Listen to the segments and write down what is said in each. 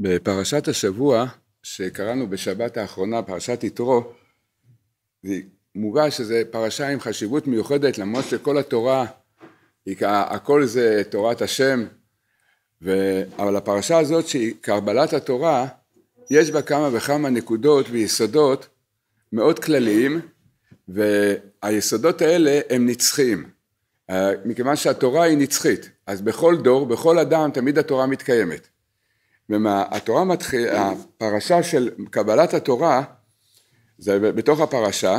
בפרשת השבוע שקראנו בשבת האחרונה, פרשת יתרו, מובא שזו פרשה עם חשיבות מיוחדת למרות שכל התורה, הכל זה תורת השם, ו... אבל הפרשה הזאת שהיא קרבלת התורה, יש בה כמה וכמה נקודות ויסודות מאוד כלליים, והיסודות האלה הם נצחיים. אה, מכיוון שהתורה היא נצחית, אז בכל דור, בכל אדם, תמיד התורה מתקיימת. כלומר, התורה מתחילה, הפרשה של קבלת התורה, זה בתוך הפרשה,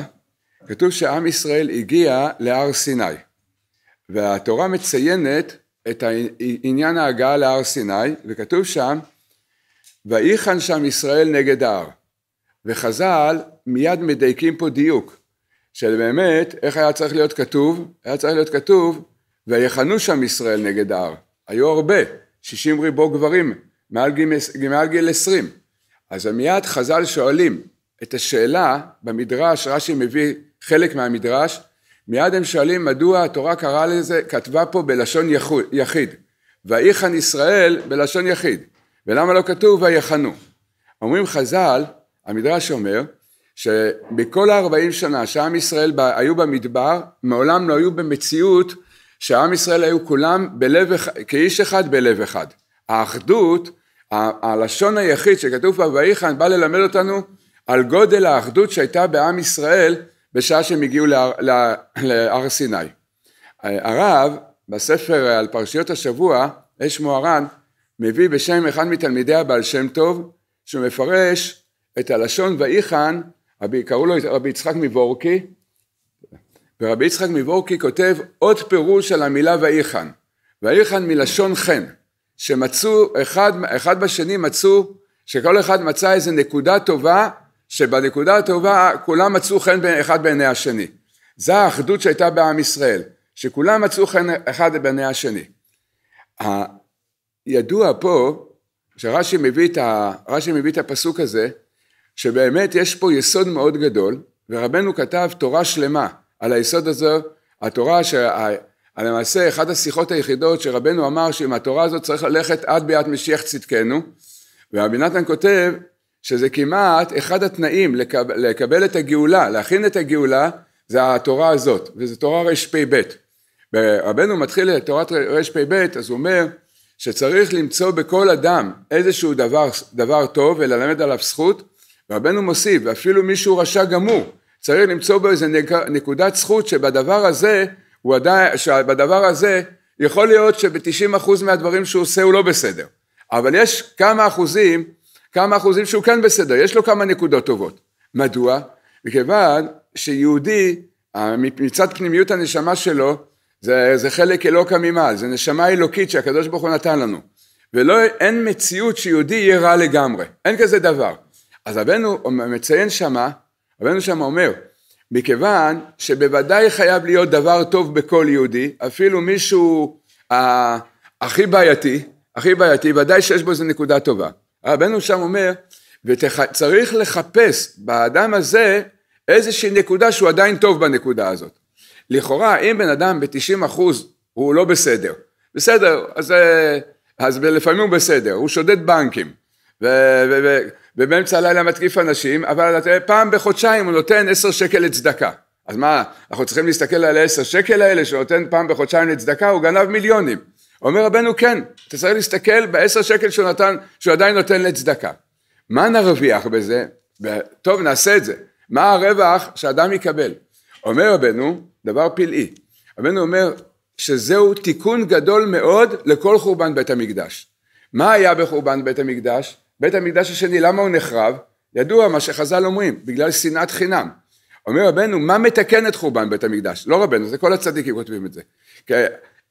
כתוב שעם ישראל הגיע להר סיני, והתורה מציינת את עניין ההגעה להר סיני, וכתוב שם, ויחן שם ישראל נגד ההר. וחז"ל מיד מדייקים פה דיוק, של באמת, איך היה צריך להיות כתוב? היה צריך להיות כתוב, ויחנו שם ישראל נגד ההר. היו הרבה, 60 ריבו גברים מעל גיל, מעל גיל 20. אז מיד חז"ל שואלים את השאלה במדרש, רש"י מביא חלק מהמדרש, מיד הם שואלים מדוע התורה קראה לזה, כתבה פה בלשון יחיד, ויחן ישראל בלשון יחיד, ולמה לא כתוב ויחנו? אומרים חז"ל, המדרש אומר, שבכל הארבעים שנה שעם ישראל ב, היו במדבר, מעולם לא היו במציאות שעם ישראל היו כולם בלב, כאיש אחד בלב אחד. האחדות הלשון היחיד שכתוב פה ויחן בא ללמד אותנו על גודל האחדות שהייתה בעם ישראל בשעה שהם הגיעו להר, להר, להר סיני. הרב בספר על פרשיות השבוע, אש מוהר"ן, מביא בשם אחד מתלמידי הבעל שם טוב, שהוא מפרש את הלשון ויחן, קראו לו רבי יצחק מבורקי, ורבי יצחק מבורקי כותב עוד פירוש על המילה ויחן, ויחן מלשון חן, שמצאו, אחד, אחד בשני מצאו, שכל אחד מצא איזה נקודה טובה, שבנקודה הטובה כולם מצאו חן אחד בעיני השני. זו האחדות שהייתה בעם ישראל, שכולם מצאו חן אחד בעיני השני. הידוע פה, שרש"י מביא, מביא את הפסוק הזה, שבאמת יש פה יסוד מאוד גדול, ורבנו כתב תורה שלמה על היסוד הזה, התורה, אבל למעשה אחת השיחות היחידות שרבנו אמר שעם התורה הזאת צריך ללכת עד ביאת משיח צדקנו ורבי נתן כותב שזה כמעט אחד התנאים לקב, לקבל את הגאולה, להכין את הגאולה זה התורה הזאת וזה תורה רפ"ב. רבנו מתחיל את תורת רפ"ב אז הוא אומר שצריך למצוא בכל אדם איזשהו דבר, דבר טוב וללמד עליו זכות רבנו מוסיף ואפילו מישהו רשע גמור צריך למצוא בו איזה נקודת זכות שבדבר הזה הוא עדיין, שבדבר הזה יכול להיות שב-90% מהדברים שהוא עושה הוא לא בסדר, אבל יש כמה אחוזים, כמה אחוזים שהוא כן בסדר, יש לו כמה נקודות טובות. מדוע? מכיוון שיהודי, אה, מצד פנימיות הנשמה שלו, זה, זה חלק אלוקא ממעל, זה נשמה אלוקית שהקדוש ברוך הוא נתן לנו. ולא, אין מציאות שיהודי יהיה רע לגמרי, אין כזה דבר. אז רבנו מציין שמה, רבנו שמה אומר, מכיוון שבוודאי חייב להיות דבר טוב בכל יהודי, אפילו מישהו אה, הכי בעייתי, הכי בעייתי, ודאי שיש בו איזו נקודה טובה. רבנו שם אומר, וצריך לחפש באדם הזה איזושהי נקודה שהוא עדיין טוב בנקודה הזאת. לכאורה, אם בן אדם ב-90% הוא לא בסדר, בסדר, אז, אה, אז לפעמים הוא בסדר, הוא שודד בנקים, ו- ו- ו- ובאמצע הלילה מתקיף אנשים, אבל פעם בחודשיים הוא נותן עשר שקל לצדקה. אז מה, אנחנו צריכים להסתכל על העשר שקל האלה שנותן פעם בחודשיים לצדקה, הוא גנב מיליונים. אומר רבנו כן, אתה צריך להסתכל בעשר שקל שהוא, נתן, שהוא עדיין נותן לצדקה. מה נרוויח בזה? טוב, נעשה את זה. מה הרווח שאדם יקבל? אומר רבנו, דבר פלאי. רבנו אומר שזהו תיקון גדול מאוד לכל חורבן בית המקדש. מה היה בחורבן בית המקדש? בית המקדש השני, למה הוא נחרב? ידוע מה שחז"ל אומרים, בגלל שנאת חינם. אומר רבנו, מה מתקן את חורבן בית המקדש? לא רבנו, זה כל הצדיקים כותבים את זה. כי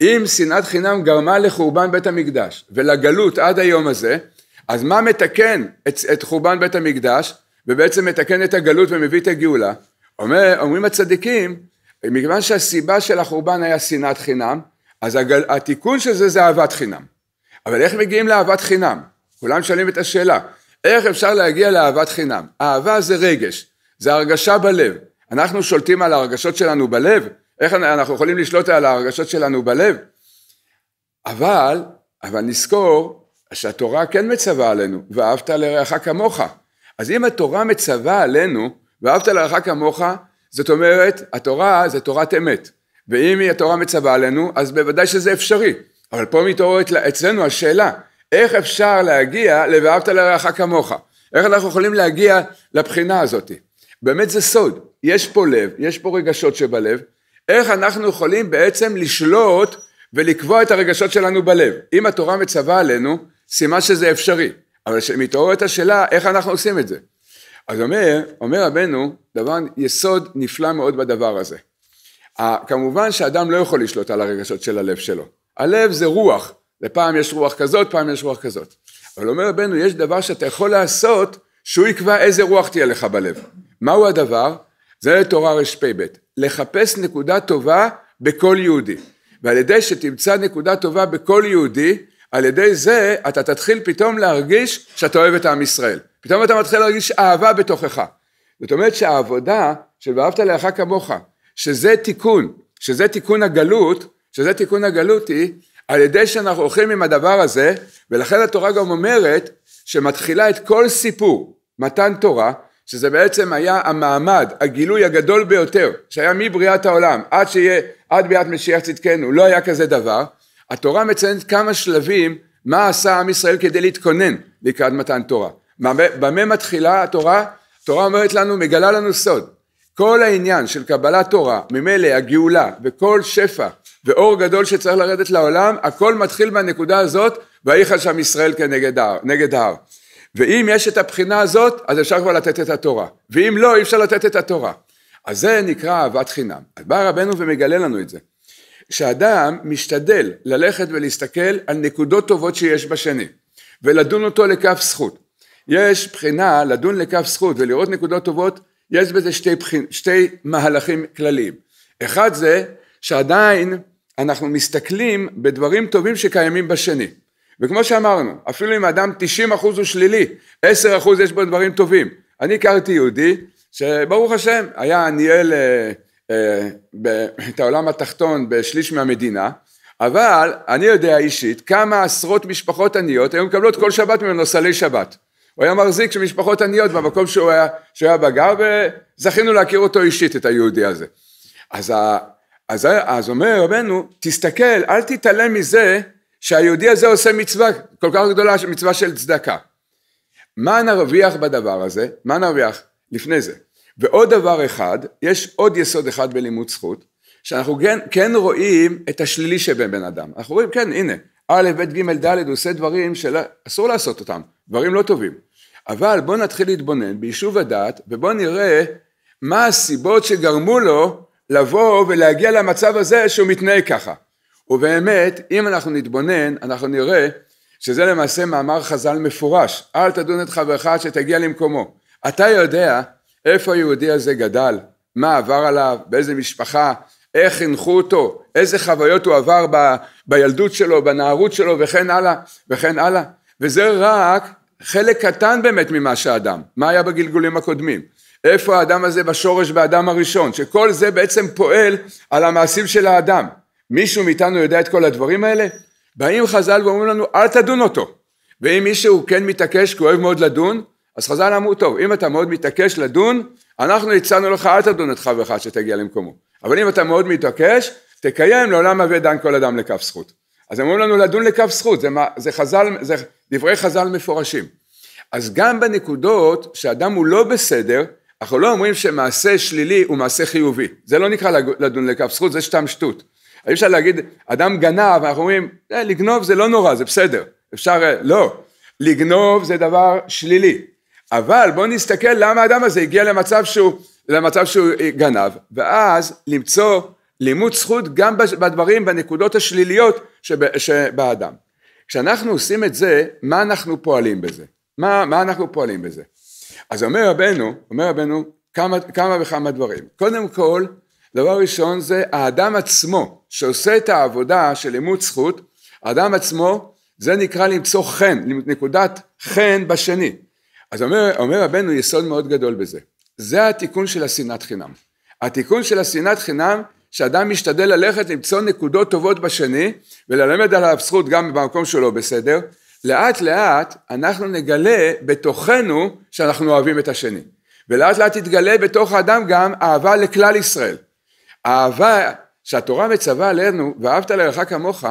אם שנאת חינם גרמה לחורבן בית המקדש ולגלות עד היום הזה, אז מה מתקן את, את חורבן בית המקדש, ובעצם מתקן את הגלות ומביא את הגאולה? אומר, אומרים הצדיקים, מכיוון שהסיבה של החורבן היה שנאת חינם, אז הגל, התיקון של זה זה אהבת חינם. אבל איך מגיעים לאהבת חינם? כולם שואלים את השאלה, איך אפשר להגיע לאהבת חינם? אהבה זה רגש, זה הרגשה בלב. אנחנו שולטים על הרגשות שלנו בלב? איך אנחנו יכולים לשלוט על הרגשות שלנו בלב? אבל, אבל נזכור שהתורה כן מצווה עלינו, ואהבת לרעך כמוך. אז אם התורה מצווה עלינו, ואהבת לרעך כמוך, זאת אומרת, התורה זה תורת אמת. ואם התורה מצווה עלינו, אז בוודאי שזה אפשרי. אבל פה מתעוררת אצלנו השאלה, איך אפשר להגיע ל"ואהבת לרעך כמוך"? איך אנחנו יכולים להגיע לבחינה הזאת? באמת זה סוד, יש פה לב, יש פה רגשות שבלב, איך אנחנו יכולים בעצם לשלוט ולקבוע את הרגשות שלנו בלב? אם התורה מצווה עלינו, סימן שזה אפשרי, אבל מתעוררת השאלה איך אנחנו עושים את זה. אז אומר, אומר רבנו, דבר יסוד נפלא מאוד בדבר הזה. כמובן שאדם לא יכול לשלוט על הרגשות של הלב שלו. הלב זה רוח, ופעם יש רוח כזאת, פעם יש רוח כזאת. אבל אומר רבנו, יש דבר שאתה יכול לעשות, שהוא יקבע איזה רוח תהיה לך בלב. מהו הדבר? זה תורה רפ"ב. לחפש נקודה טובה בכל יהודי. ועל ידי שתמצא נקודה טובה בכל יהודי, על ידי זה אתה תתחיל פתאום להרגיש שאתה אוהב את עם ישראל. פתאום אתה מתחיל להרגיש אהבה בתוכך. זאת אומרת שהעבודה של ואהבת לאחר כמוך, שזה תיקון, שזה תיקון הגלות, שזה תיקון הגלות היא על ידי שאנחנו הולכים עם הדבר הזה, ולכן התורה גם אומרת שמתחילה את כל סיפור מתן תורה, שזה בעצם היה המעמד, הגילוי הגדול ביותר, שהיה מבריאת העולם עד שיהיה, עד ביאת משיח צדקנו, לא היה כזה דבר. התורה מציינת כמה שלבים מה עשה עם ישראל כדי להתכונן לקראת מתן תורה. במה מתחילה התורה? התורה אומרת לנו, מגלה לנו סוד. כל העניין של קבלת תורה, ממילא הגאולה וכל שפע ואור גדול שצריך לרדת לעולם, הכל מתחיל מהנקודה הזאת, ויחל שם ישראל כנגד הר, נגד הר. ואם יש את הבחינה הזאת, אז אפשר כבר לתת את התורה. ואם לא, אי אפשר לתת את התורה. אז זה נקרא אהבת חינם. אז בא רבנו ומגלה לנו את זה. שאדם משתדל ללכת ולהסתכל על נקודות טובות שיש בשני, ולדון אותו לכף זכות. יש בחינה לדון לכף זכות ולראות נקודות טובות, יש בזה שתי, בחינ... שתי מהלכים כלליים. אחד זה שעדיין אנחנו מסתכלים בדברים טובים שקיימים בשני. וכמו שאמרנו, אפילו אם אדם 90% הוא שלילי, 10% יש בו דברים טובים. אני הכרתי יהודי שברוך השם היה ניהל אה, אה, ב- את העולם התחתון בשליש מהמדינה, אבל אני יודע אישית כמה עשרות משפחות עניות היו מקבלות כל שבת ממנו סלי שבת. הוא היה מחזיק של משפחות עניות במקום שהוא היה, שהוא היה בגר וזכינו להכיר אותו אישית את היהודי הזה. אז אז, אז אומר רבנו, תסתכל, אל תתעלם מזה שהיהודי הזה עושה מצווה כל כך גדולה, מצווה של צדקה. מה נרוויח בדבר הזה? מה נרוויח לפני זה? ועוד דבר אחד, יש עוד יסוד אחד בלימוד זכות, שאנחנו כן, כן רואים את השלילי שבין בן אדם. אנחנו רואים, כן, הנה, א', ב', ג', ד', הוא עושה דברים שאסור לעשות אותם, דברים לא טובים. אבל בואו נתחיל להתבונן ביישוב הדעת, ובואו נראה מה הסיבות שגרמו לו לבוא ולהגיע למצב הזה שהוא מתנהג ככה. ובאמת, אם אנחנו נתבונן, אנחנו נראה שזה למעשה מאמר חז"ל מפורש, אל תדון את חברך עד שתגיע למקומו. אתה יודע איפה היהודי הזה גדל, מה עבר עליו, באיזה משפחה, איך חינכו אותו, איזה חוויות הוא עבר ב, בילדות שלו, בנערות שלו וכן הלאה וכן הלאה. וזה רק חלק קטן באמת ממה שאדם, מה היה בגלגולים הקודמים. איפה האדם הזה בשורש באדם הראשון, שכל זה בעצם פועל על המעשים של האדם. מישהו מאיתנו יודע את כל הדברים האלה? באים חז"ל ואומרים לנו אל תדון אותו. ואם מישהו כן מתעקש כי הוא אוהב מאוד לדון, אז חז"ל אמרו טוב, אם אתה מאוד מתעקש לדון, אנחנו הצענו לך אל תדון את חברך שתגיע למקומו. אבל אם אתה מאוד מתעקש, תקיים לעולם אבי דן כל אדם לכף זכות. אז אומרים לנו לדון לכף זכות, זה, מה, זה, חזל, זה דברי חז"ל מפורשים. אז גם בנקודות שאדם הוא לא בסדר, אנחנו לא אומרים שמעשה שלילי הוא מעשה חיובי, זה לא נקרא לדון לכף זכות, זה סתם שטות. אי אפשר להגיד, אדם גנב, אנחנו אומרים, אה, לגנוב זה לא נורא, זה בסדר, אפשר, אה, לא, לגנוב זה דבר שלילי, אבל בואו נסתכל למה האדם הזה הגיע למצב שהוא, למצב שהוא אה, גנב, ואז למצוא לימוד זכות גם בדברים, בנקודות השליליות שבאדם. כשאנחנו עושים את זה, מה אנחנו פועלים בזה? מה, מה אנחנו פועלים בזה? אז אומר רבנו, אומר רבנו כמה, כמה וכמה דברים. קודם כל, דבר ראשון זה האדם עצמו שעושה את העבודה של לימוד זכות, האדם עצמו זה נקרא למצוא חן, נקודת חן בשני. אז אומר, אומר רבנו יסוד מאוד גדול בזה. זה התיקון של השנאת חינם. התיקון של השנאת חינם שאדם משתדל ללכת למצוא נקודות טובות בשני וללמד עליו זכות גם במקום שהוא לא בסדר לאט לאט אנחנו נגלה בתוכנו שאנחנו אוהבים את השני. ולאט לאט תתגלה בתוך האדם גם אהבה לכלל ישראל. אהבה שהתורה מצווה עלינו, ואהבת לרעך כמוך,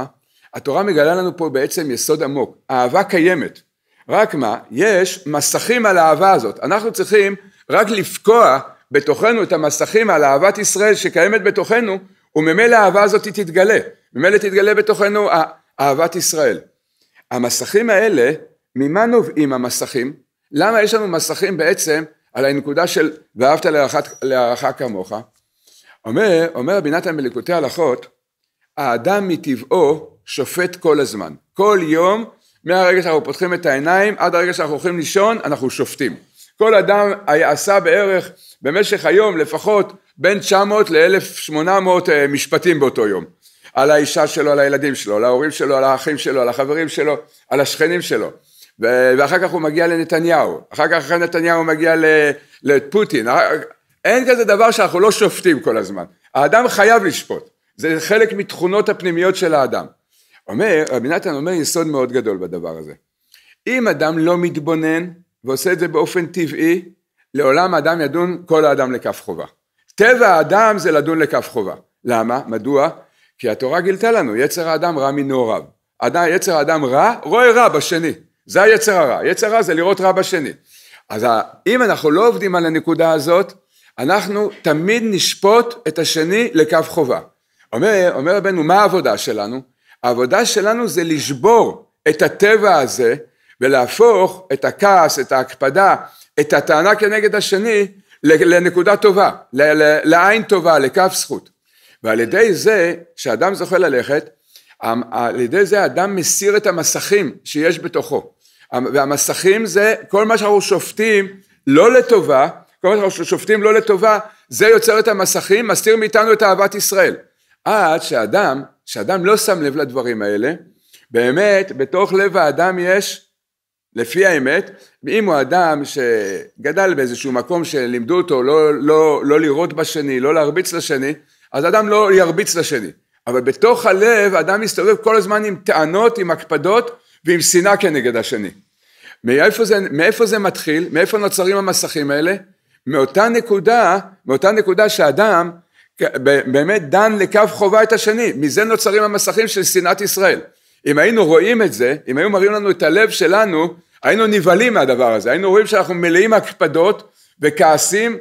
התורה מגלה לנו פה בעצם יסוד עמוק. אהבה קיימת. רק מה, יש מסכים על האהבה הזאת. אנחנו צריכים רק לפקוע בתוכנו את המסכים על אהבת ישראל שקיימת בתוכנו, וממילא האהבה הזאת תתגלה. ממילא תתגלה בתוכנו אהבת ישראל. המסכים האלה, ממה נובעים המסכים? למה יש לנו מסכים בעצם על הנקודה של ואהבת להערכה כמוך? אומר, אומר רבי נתן בליקוטי הלכות, האדם מטבעו שופט כל הזמן. כל יום, מהרגע שאנחנו פותחים את העיניים עד הרגע שאנחנו הולכים לישון, אנחנו שופטים. כל אדם עשה בערך במשך היום לפחות בין 900 ל-1800 אה, משפטים באותו יום. על האישה שלו, על הילדים שלו, על ההורים שלו, על האחים שלו, על החברים שלו, על השכנים שלו. ואחר כך הוא מגיע לנתניהו, אחר כך אחרי נתניהו הוא מגיע לפוטין, אה, אין כזה דבר שאנחנו לא שופטים כל הזמן, האדם חייב לשפוט, זה חלק מתכונות הפנימיות של האדם. אומר, רבי נתן אומר יסוד מאוד גדול בדבר הזה, אם אדם לא מתבונן ועושה את זה באופן טבעי, לעולם האדם ידון כל האדם לכף חובה. טבע האדם זה לדון לכף חובה. למה? מדוע? כי התורה גילתה לנו, יצר האדם רע מנעוריו. יצר האדם רע, רואה רע בשני. זה היצר הרע. יצר רע זה לראות רע בשני. אז אם אנחנו לא עובדים על הנקודה הזאת, אנחנו תמיד נשפוט את השני לקו חובה. אומר, אומר רבנו, מה העבודה שלנו? העבודה שלנו זה לשבור את הטבע הזה ולהפוך את הכעס, את ההקפדה, את הטענה כנגד השני לנקודה טובה, לעין טובה, לקו זכות. ועל ידי זה שאדם זוכה ללכת, על ידי זה אדם מסיר את המסכים שיש בתוכו. והמסכים זה כל מה שאנחנו שופטים לא לטובה, כל מה שאנחנו שופטים לא לטובה, זה יוצר את המסכים, מסתיר מאיתנו את אהבת ישראל. עד שאדם, שאדם לא שם לב לדברים האלה, באמת בתוך לב האדם יש, לפי האמת, אם הוא אדם שגדל באיזשהו מקום שלימדו אותו לא, לא, לא לראות בשני, לא להרביץ לשני, אז אדם לא ירביץ לשני. אבל בתוך הלב אדם מסתובב כל הזמן עם טענות, עם הקפדות ועם שנאה כנגד השני. מאיפה זה, מאיפה זה מתחיל? מאיפה נוצרים המסכים האלה? מאותה נקודה, מאותה נקודה שאדם באמת דן לקו חובה את השני, מזה נוצרים המסכים של שנאת ישראל. אם היינו רואים את זה, אם היו מראים לנו את הלב שלנו, היינו נבהלים מהדבר הזה, היינו רואים שאנחנו מלאים הקפדות וכעסים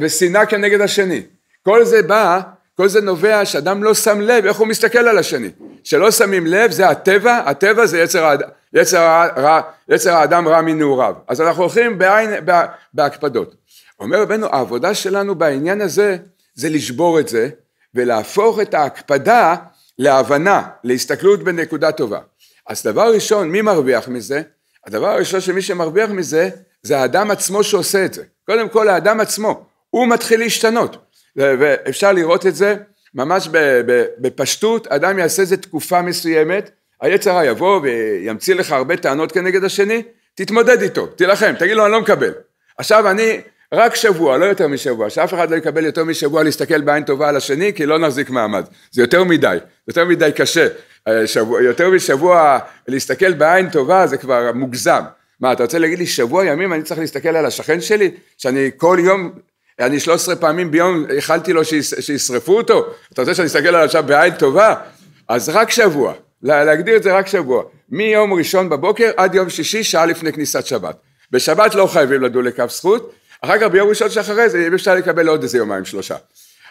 ושנאה כנגד השני. כל זה בא כל זה נובע שאדם לא שם לב איך הוא מסתכל על השני. שלא שמים לב זה הטבע, הטבע זה יצר, האד... יצר, הרע, יצר האדם רע מנעוריו. אז אנחנו הולכים בעין, בה... בהקפדות. אומר רבנו, העבודה שלנו בעניין הזה זה לשבור את זה ולהפוך את ההקפדה להבנה, להסתכלות בנקודה טובה. אז דבר ראשון, מי מרוויח מזה? הדבר הראשון שמי שמרוויח מזה זה האדם עצמו שעושה את זה. קודם כל האדם עצמו, הוא מתחיל להשתנות. ואפשר לראות את זה ממש בפשטות, אדם יעשה את זה תקופה מסוימת, היצר יבוא וימציא לך הרבה טענות כנגד השני, תתמודד איתו, תילחם, תגיד לו אני לא מקבל. עכשיו אני רק שבוע, לא יותר משבוע, שאף אחד לא יקבל יותר משבוע להסתכל בעין טובה על השני, כי לא נחזיק מעמד. זה יותר מדי, יותר מדי קשה. אה, שבוע, יותר משבוע להסתכל בעין טובה זה כבר מוגזם. מה, אתה רוצה להגיד לי שבוע ימים אני צריך להסתכל על השכן שלי, שאני כל יום אני 13 פעמים ביום איחלתי לו שישרפו אותו, אתה רוצה שאני אסתכל עליו עכשיו בעין טובה? אז רק שבוע, להגדיר את זה רק שבוע, מיום ראשון בבוקר עד יום שישי, שעה לפני כניסת שבת. בשבת לא חייבים לדון לקו זכות, אחר כך ביום ראשון שאחרי זה אפשר לקבל עוד איזה יומיים שלושה.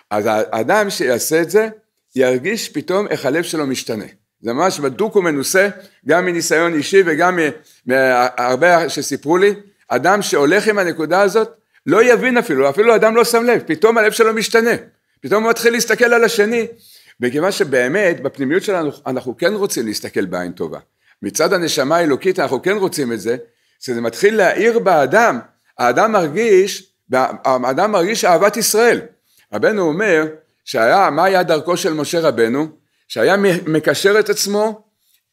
אז האדם שיעשה את זה, ירגיש פתאום איך הלב שלו משתנה. זה ממש בדוק ומנוסה, גם מניסיון אישי וגם מהרבה שסיפרו לי, אדם שהולך עם הנקודה הזאת, לא יבין אפילו, אפילו אדם לא שם לב, פתאום הלב שלו משתנה, פתאום הוא מתחיל להסתכל על השני, מכיוון שבאמת בפנימיות שלנו אנחנו כן רוצים להסתכל בעין טובה, מצד הנשמה האלוקית אנחנו כן רוצים את זה, שזה מתחיל להאיר באדם, האדם מרגיש, האדם מרגיש אהבת ישראל, רבנו אומר שהיה, מה היה דרכו של משה רבנו? שהיה מקשר את עצמו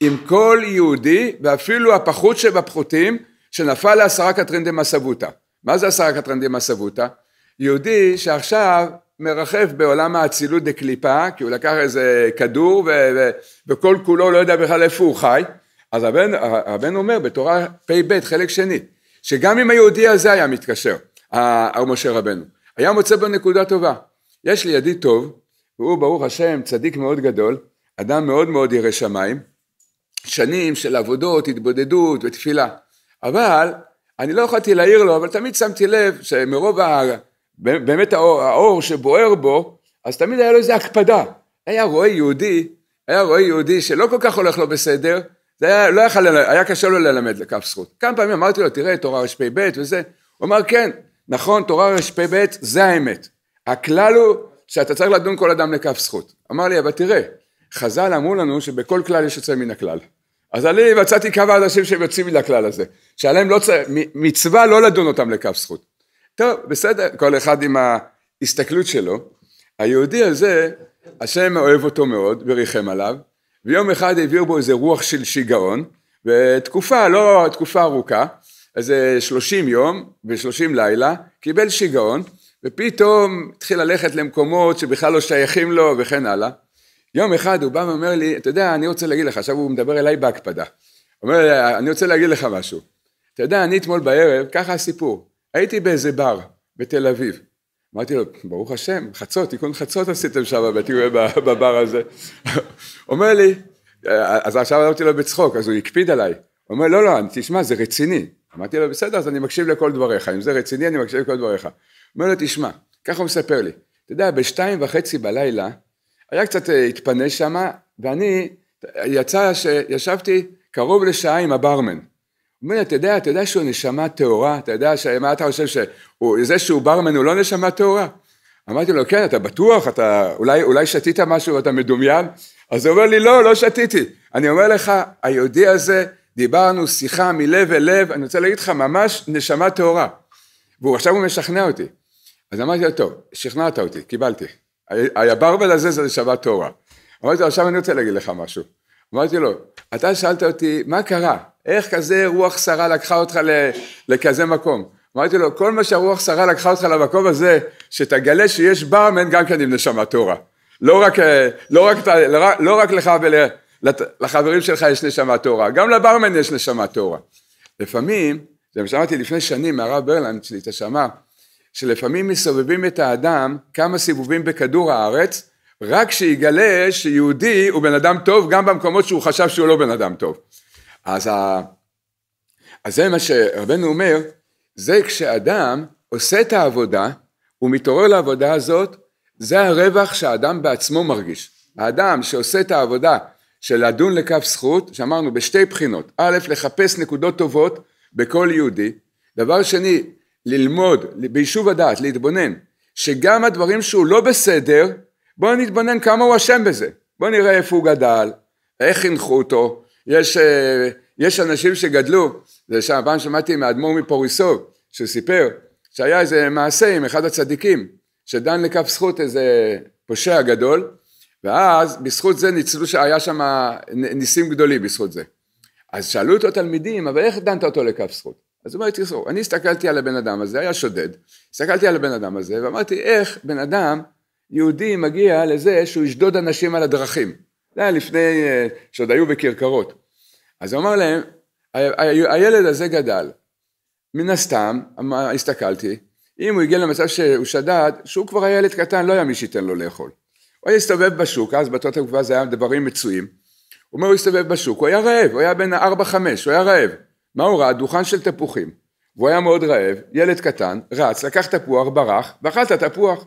עם כל יהודי ואפילו הפחות שבפחותים שנפל לעשרה קטרין דמסבותא מה זה עשרה קטרנדים הסבותא? יהודי שעכשיו מרחף בעולם האצילות דקליפה, כי הוא לקח איזה כדור ו- ו- וכל כולו לא יודע בכלל איפה הוא חי, אז הבן, הבן אומר בתורה פ"ב חלק שני, שגם אם היהודי הזה היה מתקשר, הר משה רבנו, היה מוצא בו נקודה טובה. יש לי ידיד טוב, והוא ברוך השם צדיק מאוד גדול, אדם מאוד מאוד ירא שמיים, שנים של עבודות, התבודדות ותפילה, אבל אני לא יכולתי להעיר לו, אבל תמיד שמתי לב שמרוב ה... באמת האור, האור שבוער בו, אז תמיד היה לו איזו הקפדה. היה רועה יהודי, היה רועה יהודי שלא כל כך הולך לו בסדר, זה היה, לא יכל, היה קשה לו ללמד לכף זכות. כמה פעמים אמרתי לו, תראה, תורה רשפ"ב וזה, הוא אמר, כן, נכון, תורה רשפ"ב זה האמת. הכלל הוא שאתה צריך לדון כל אדם לכף זכות. אמר לי, אבל תראה, חז"ל אמרו לנו שבכל כלל יש יוצא מן הכלל. אז אני מצאתי כמה אנשים שהם יוצאים מן הכלל הזה, שעליהם לא צריך, מצווה לא לדון אותם לכף זכות. טוב, בסדר, כל אחד עם ההסתכלות שלו. היהודי הזה, השם אוהב אותו מאוד וריחם עליו, ויום אחד הביאו בו איזה רוח של שיגעון, ותקופה, לא תקופה ארוכה, איזה שלושים יום ושלושים לילה, קיבל שיגעון, ופתאום התחיל ללכת למקומות שבכלל לא שייכים לו וכן הלאה. יום אחד הוא בא ואומר לי, אתה יודע, אני רוצה להגיד לך, עכשיו הוא מדבר אליי בהקפדה. הוא אומר לי, אני רוצה להגיד לך משהו. אתה יודע, אני אתמול בערב, ככה הסיפור, הייתי באיזה בר בתל אביב. אמרתי לו, ברוך השם, חצות, תיקון חצות עשיתם שם, ותראו בבר הזה. אומר לי, אז עכשיו אמרתי לו בצחוק, אז הוא הקפיד עליי. אומר, לא, לא, תשמע, זה רציני. אמרתי לו, בסדר, אז אני מקשיב לכל דבריך, אם זה רציני, אני מקשיב לכל דבריך. אומר לו, תשמע, ככה הוא מספר לי, אתה יודע, בשתיים וחצי בלילה, היה קצת אה, התפנה שם, ואני, יצא שישבתי קרוב לשעה עם הברמן. הוא אומר לי, אתה יודע, אתה יודע שהוא נשמה טהורה? אתה יודע, ש... מה אתה חושב, שזה שהוא ברמן הוא לא נשמה טהורה? אמרתי לו, כן, אתה בטוח? אתה אולי, אולי שתית משהו ואתה מדומיין? אז הוא אומר לי, לא, לא שתיתי. אני אומר לך, היהודי הזה, דיברנו שיחה מלב אל לב, אני רוצה להגיד לך, ממש נשמה טהורה. ועכשיו הוא משכנע אותי. אז אמרתי לו, טוב, שכנעת אותי, קיבלתי. היברבל הזה זה לשבת תורה. אמרתי לו, עכשיו אני רוצה להגיד לך משהו. אמרתי לו, אתה שאלת אותי, מה קרה? איך כזה רוח שרה לקחה אותך לכזה מקום? אמרתי לו, כל מה שהרוח שרה לקחה אותך למקום הזה, שתגלה שיש ברמן גם כן עם נשמה תורה. לא רק, אה, לא רק, לא רק, לא רק לך ולחברים שלך יש נשמה תורה, גם לברמן יש נשמה תורה. לפעמים, זה מה שאמרתי לפני שנים מהרב ברלנד, שלי, אתה שמע, שלפעמים מסובבים את האדם כמה סיבובים בכדור הארץ, רק שיגלה שיהודי הוא בן אדם טוב גם במקומות שהוא חשב שהוא לא בן אדם טוב. אז, ה... אז זה מה שרבנו אומר, זה כשאדם עושה את העבודה, הוא מתעורר לעבודה הזאת, זה הרווח שהאדם בעצמו מרגיש. האדם שעושה את העבודה של לדון לכף זכות, שאמרנו בשתי בחינות, א', לחפש נקודות טובות בכל יהודי, דבר שני, ללמוד, ביישוב הדעת, להתבונן, שגם הדברים שהוא לא בסדר, בואו נתבונן כמה הוא אשם בזה. בואו נראה איפה הוא גדל, איך חינכו אותו. יש, אה, יש אנשים שגדלו, זה שם, פעם שמעתי מהאדמו"ר מפוריסוב, שסיפר שהיה איזה מעשה עם אחד הצדיקים, שדן לכף זכות איזה פושע גדול, ואז בזכות זה ניצלו שהיה שם ניסים גדולים בזכות זה. אז שאלו אותו תלמידים, אבל איך דנת אותו לכף זכות? אז הוא אומר, תראו, אני הסתכלתי על הבן אדם הזה, היה שודד, הסתכלתי על הבן אדם הזה ואמרתי, איך בן אדם יהודי מגיע לזה שהוא ישדוד אנשים על הדרכים. זה היה לפני, אה, שעוד היו בכרכרות. אז הוא אמר להם, הילד הזה גדל. מן הסתם, אמ-, הסתכלתי, אם הוא הגיע למצב שהוא שדד, שהוא כבר היה ילד קטן, לא היה מי שייתן לו לאכול. הוא היה הסתובב בשוק, אז באותה תקופה זה היה דברים מצויים. הוא אומר, הוא הסתובב בשוק, הוא היה רעב, הוא היה בן 4-5, הוא היה רעב. מה הוא ראה? דוכן של תפוחים. והוא היה מאוד רעב, ילד קטן, רץ, לקח תפוח, ברח, ואכל את התפוח.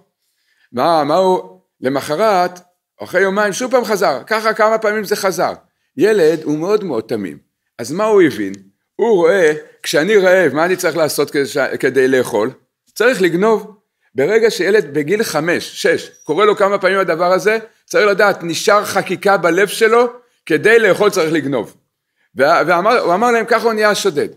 מה, מה הוא? למחרת, אחרי יומיים, שוב פעם חזר. ככה כמה פעמים זה חזר. ילד הוא מאוד מאוד תמים. אז מה הוא הבין? הוא רואה, כשאני רעב, מה אני צריך לעשות כדי, כדי לאכול? צריך לגנוב. ברגע שילד בגיל חמש, שש, קורה לו כמה פעמים הדבר הזה, צריך לדעת, נשאר חקיקה בלב שלו, כדי לאכול צריך לגנוב. והוא אמר להם ככה הוא נהיה שודד.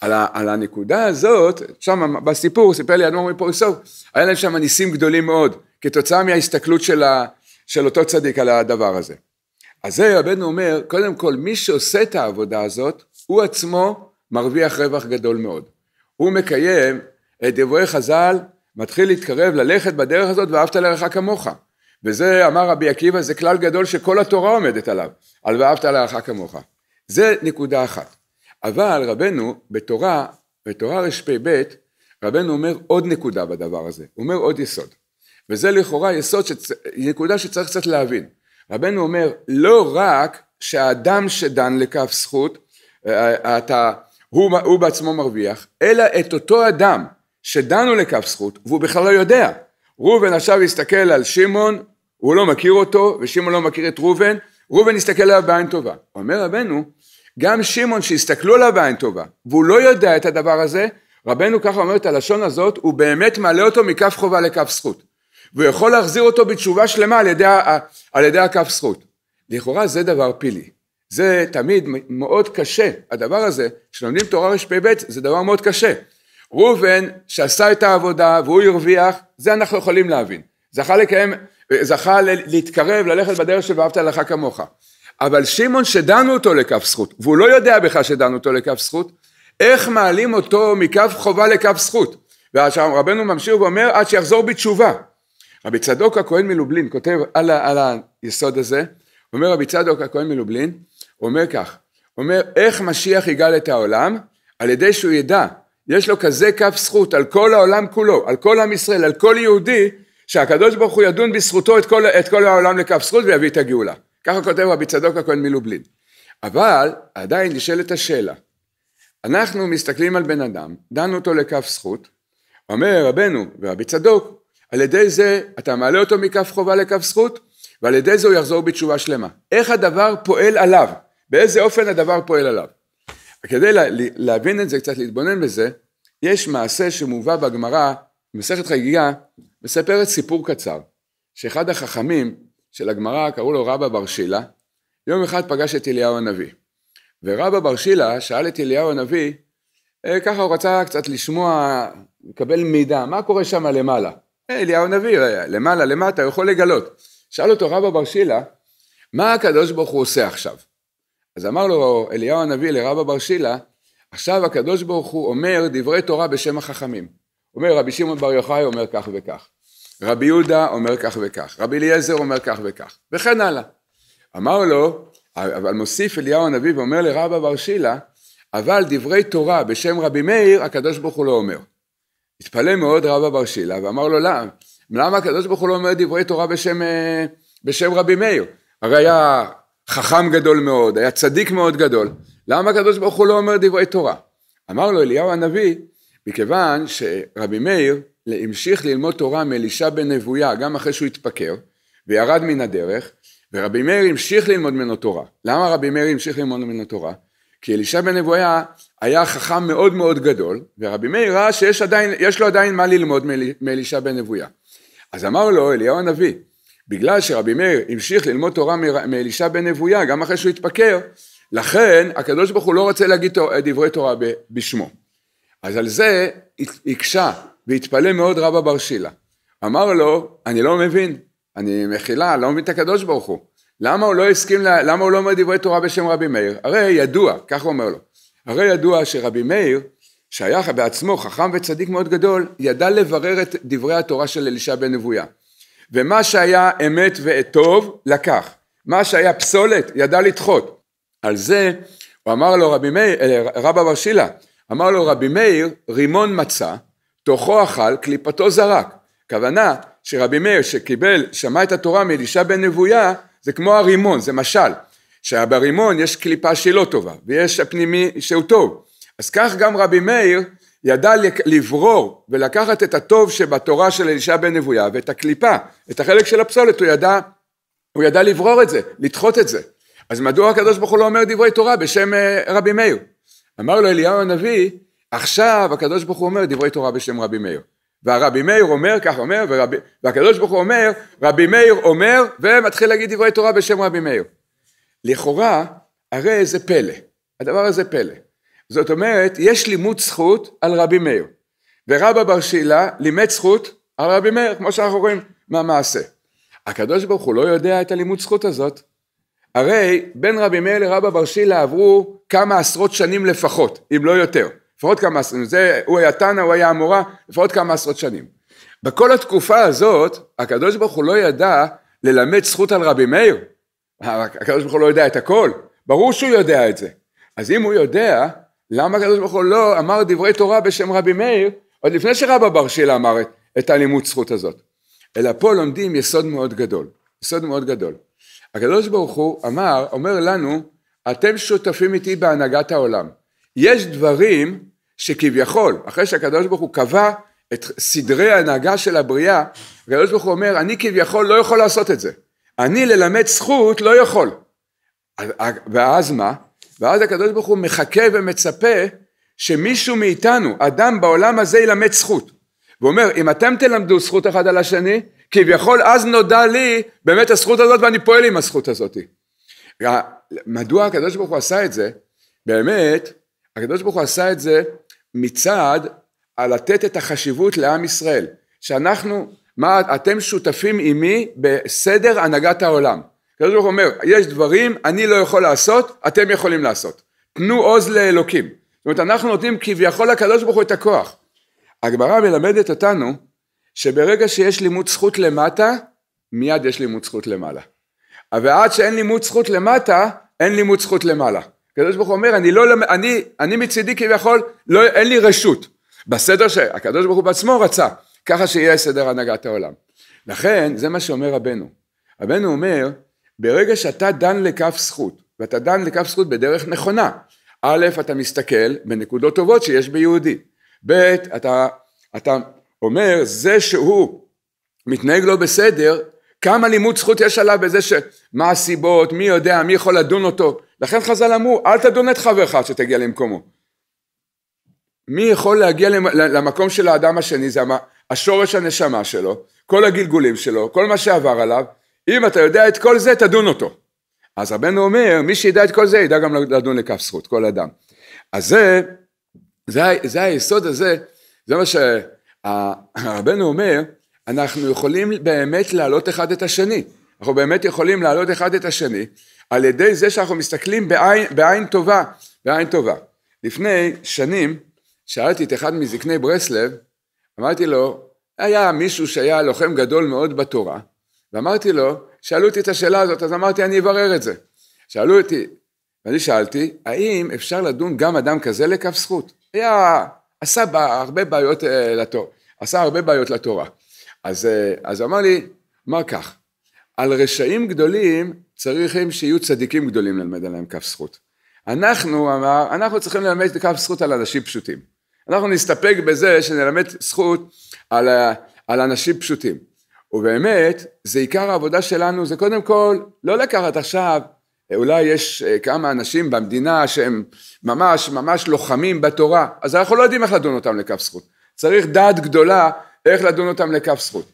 על, ה, על הנקודה הזאת, שם בסיפור, סיפר לי אדמו"ר מפורסוב, היה להם שם ניסים גדולים מאוד, כתוצאה מההסתכלות של, ה, של אותו צדיק על הדבר הזה. אז זה רבנו אומר, קודם כל מי שעושה את העבודה הזאת, הוא עצמו מרוויח רווח גדול מאוד. הוא מקיים את דברי חז"ל, מתחיל להתקרב, ללכת בדרך הזאת, ואהבת לרעך כמוך. וזה אמר רבי עקיבא, זה כלל גדול שכל התורה עומדת עליו, על ואהבת לרעך כמוך. זה נקודה אחת. אבל רבנו בתורה, בתורה רפ"ב, רבנו אומר עוד נקודה בדבר הזה, הוא אומר עוד יסוד. וזה לכאורה יסוד, שצ... נקודה שצריך קצת להבין. רבנו אומר, לא רק שהאדם שדן לכף זכות, אה, אה, אתה, הוא, הוא בעצמו מרוויח, אלא את אותו אדם שדנו לכף זכות, והוא בכלל לא יודע. ראובן עכשיו הסתכל על שמעון, הוא לא מכיר אותו, ושמעון לא מכיר את ראובן, ראובן הסתכל עליו בעין טובה. אומר רבנו, גם שמעון שהסתכלו עליו בעין טובה, והוא לא יודע את הדבר הזה, רבנו ככה אומר את הלשון הזאת, הוא באמת מעלה אותו מכף חובה לכף זכות. והוא יכול להחזיר אותו בתשובה שלמה על ידי, על ידי הכף זכות. לכאורה זה דבר פילי. זה תמיד מאוד קשה, הדבר הזה, כשלומדים תורה רפ"ב זה דבר מאוד קשה. ראובן שעשה את העבודה והוא הרוויח, זה אנחנו יכולים להבין. זכה לקיים זכה להתקרב, ללכת בדרך של ואהבת לך כמוך. אבל שמעון שדנו אותו לכף זכות, והוא לא יודע בכלל שדנו אותו לכף זכות, איך מעלים אותו מכף חובה לכף זכות? ואז רבנו ממשיך ואומר עד שיחזור בתשובה. רבי צדוק הכהן מלובלין כותב על, על היסוד הזה, אומר רבי צדוק הכהן מלובלין, הוא אומר כך, אומר איך משיח יגאל את העולם? על ידי שהוא ידע, יש לו כזה כף זכות על כל העולם כולו, על כל עם ישראל, על כל יהודי, שהקדוש ברוך הוא ידון בזכותו את כל, את כל העולם לכף זכות ויביא את הגאולה. ככה כותב רבי צדוק הכהן מלובלין. אבל עדיין נשאלת השאלה, אנחנו מסתכלים על בן אדם, דנו אותו לכף זכות, אומר רבנו ורבי צדוק, על ידי זה אתה מעלה אותו מכף חובה לכף זכות, ועל ידי זה הוא יחזור בתשובה שלמה. איך הדבר פועל עליו? באיזה אופן הדבר פועל עליו? כדי לה, להבין את זה, קצת להתבונן בזה, יש מעשה שמובא בגמרא, במסכת חגיגה, מספרת סיפור קצר, שאחד החכמים של הגמרא קראו לו רבא בר שילה, יום אחד פגש את אליהו הנביא. ורבא בר שילה שאל את אליהו הנביא, אה, ככה הוא רצה קצת לשמוע, לקבל מידע, מה קורה שם למעלה? אה, אליהו הנביא, אה, למעלה, למטה, הוא יכול לגלות. שאל אותו רבא בר שילה, מה הקדוש ברוך הוא עושה עכשיו? אז אמר לו אליהו הנביא לרבא בר שילה, עכשיו הקדוש ברוך הוא אומר דברי תורה בשם החכמים. אומר רבי שמעון בר יוחאי אומר כך וכך. רבי יהודה אומר כך וכך, רבי אליעזר אומר כך וכך, וכן הלאה. אמר לו, אבל מוסיף אליהו הנביא ואומר לרבא בר שילה, אבל דברי תורה בשם רבי מאיר, הקדוש ברוך הוא לא אומר. התפלא מאוד רבא בר שילה ואמר לו, למה? לא, למה הקדוש ברוך הוא לא אומר דברי תורה בשם, אה, בשם רבי מאיר? הרי היה חכם גדול מאוד, היה צדיק מאוד גדול, למה הקדוש ברוך הוא לא אומר דברי תורה? אמר לו אליהו הנביא, מכיוון שרבי מאיר המשיך ללמוד תורה מאלישע בן נבויה, גם אחרי שהוא התפקר, וירד מן הדרך, ורבי מאיר המשיך ללמוד ממנו תורה. למה רבי מאיר המשיך ללמוד ממנו תורה? כי אלישע בן נבויה היה חכם מאוד מאוד גדול, ורבי מאיר ראה שיש עדיין, לו עדיין מה ללמוד מאלישע בן נבויה. אז אמר לו אליהו הנביא, בגלל שרבי מאיר המשיך ללמוד תורה מאלישע בן נבויה, גם אחרי שהוא התפקר, לכן הקדוש ברוך הוא לא רוצה להגיד דברי תורה בשמו. אז על זה הקשה והתפלא מאוד רבא בר שילה. אמר לו, אני לא מבין, אני מחילה, לא מבין את הקדוש ברוך הוא. למה הוא לא הסכים, למה הוא לא אומר דברי תורה בשם רבי מאיר? הרי ידוע, כך הוא אומר לו, הרי ידוע שרבי מאיר, שהיה בעצמו חכם וצדיק מאוד גדול, ידע לברר את דברי התורה של אלישע בן נבויה. ומה שהיה אמת וטוב, לקח. מה שהיה פסולת, ידע לדחות. על זה הוא אמר לו רבי מאיר, אה, רבא בר שילה, אמר לו רבי מאיר, רימון מצה תוכו אכל, קליפתו זרק. כוונה שרבי מאיר שקיבל, שמע את התורה מאלישע בן נבויה, זה כמו הרימון, זה משל. שברימון יש קליפה שהיא לא טובה, ויש הפנימי שהוא טוב. אז כך גם רבי מאיר ידע לברור ולקחת את הטוב שבתורה של אלישע בן נבויה ואת הקליפה, את החלק של הפסולת, הוא ידע, הוא ידע לברור את זה, לדחות את זה. אז מדוע הקדוש ברוך הוא לא אומר דברי תורה בשם אה, רבי מאיר? אמר לו אליהו הנביא, עכשיו הקדוש ברוך הוא אומר דברי תורה בשם רבי מאיר. והרבי מאיר אומר, ככה אומר, ורבי, והקדוש ברוך הוא אומר, רבי מאיר אומר, ומתחיל להגיד דברי תורה בשם רבי מאיר. לכאורה, הרי זה פלא, הדבר הזה פלא. זאת אומרת, יש לימוד זכות על רבי מאיר. ורבא בר שילה לימד זכות על רבי מאיר, כמו שאנחנו רואים מהמעשה. הקדוש ברוך הוא לא יודע את הלימוד זכות הזאת. הרי בין רבי מאיר לרבא בר שילה עברו כמה עשרות שנים לפחות, אם לא יותר. לפחות כמה עשרות, זה, הוא היה תנא, הוא היה המורה, לפחות כמה עשרות שנים. בכל התקופה הזאת, הקדוש ברוך הוא לא ידע ללמד זכות על רבי מאיר. הקדוש ברוך הוא לא יודע את הכל, ברור שהוא יודע את זה. אז אם הוא יודע, למה הקדוש ברוך הוא לא אמר דברי תורה בשם רבי מאיר, עוד לפני שרבא בר שילה אמר את, את הלימוד זכות הזאת. אלא פה לומדים יסוד מאוד גדול, יסוד מאוד גדול. הקדוש ברוך הוא אמר, אומר לנו, אתם שותפים איתי בהנהגת העולם. יש דברים שכביכול, אחרי שהקדוש ברוך הוא קבע את סדרי ההנהגה של הבריאה, הקדוש ברוך הוא אומר, אני כביכול לא יכול לעשות את זה. אני ללמד זכות לא יכול. ואז מה? ואז הקדוש ברוך הוא מחכה ומצפה שמישהו מאיתנו, אדם בעולם הזה ילמד זכות. ואומר, אם אתם תלמדו זכות אחד על השני, כביכול אז נודע לי באמת הזכות הזאת ואני פועל עם הזכות הזאת. מדוע הקדוש ברוך הוא עשה את זה? באמת, הקדוש ברוך הוא עשה את זה מצד על לתת את החשיבות לעם ישראל, שאנחנו, מה, אתם שותפים עימי בסדר הנהגת העולם. הקדוש ברוך הוא אומר, יש דברים אני לא יכול לעשות, אתם יכולים לעשות. תנו עוז לאלוקים. זאת אומרת, אנחנו נותנים כביכול לקדוש ברוך הוא את הכוח. הגמרא מלמדת אותנו שברגע שיש לימוד זכות למטה, מיד יש לימוד זכות למעלה. ועד שאין לימוד זכות למטה, אין לימוד זכות למעלה. הקדוש ברוך הוא אומר, אני, לא, אני, אני מצידי כביכול, לא, אין לי רשות. בסדר שהקדוש ברוך הוא בעצמו רצה, ככה שיהיה סדר הנהגת העולם. לכן, זה מה שאומר רבנו. רבנו אומר, ברגע שאתה דן לכף זכות, ואתה דן לכף זכות בדרך נכונה, א', אתה מסתכל בנקודות טובות שיש ביהודי, ב', אתה, אתה אומר, זה שהוא מתנהג לא בסדר, כמה לימוד זכות יש עליו בזה שמה הסיבות, מי יודע, מי יכול לדון אותו. לכן חז"ל אמרו, אל תדון את חברך עד שתגיע למקומו. מי יכול להגיע למקום של האדם השני, זה השורש הנשמה שלו, כל הגלגולים שלו, כל מה שעבר עליו, אם אתה יודע את כל זה, תדון אותו. אז רבנו אומר, מי שידע את כל זה, ידע גם לדון לכף זכות, כל אדם. אז זה, זה, זה היסוד הזה, זה מה שרבנו אומר, אנחנו יכולים באמת להעלות אחד את השני. אנחנו באמת יכולים להעלות אחד את השני על ידי זה שאנחנו מסתכלים בעין, בעין טובה, בעין טובה. לפני שנים שאלתי את אחד מזקני ברסלב, אמרתי לו, היה מישהו שהיה לוחם גדול מאוד בתורה, ואמרתי לו, שאלו אותי את השאלה הזאת, אז אמרתי, אני אברר את זה. שאלו אותי, ואני שאלתי, האם אפשר לדון גם אדם כזה לכף זכות? היה, עשה בה הרבה בעיות אה, לתורה, עשה הרבה בעיות לתורה. אז, אה, אז אמר לי, מה כך, על רשעים גדולים צריכים שיהיו צדיקים גדולים ללמד עליהם כף זכות. אנחנו, אמר, אנחנו צריכים ללמד כף זכות על אנשים פשוטים. אנחנו נסתפק בזה שנלמד זכות על, אה, על אנשים פשוטים. ובאמת, זה עיקר העבודה שלנו, זה קודם כל לא לקחת עכשיו, אה, אולי יש כמה אנשים במדינה שהם ממש ממש לוחמים בתורה, אז אנחנו לא יודעים איך לדון אותם לכף זכות. צריך דעת גדולה איך לדון אותם לכף זכות.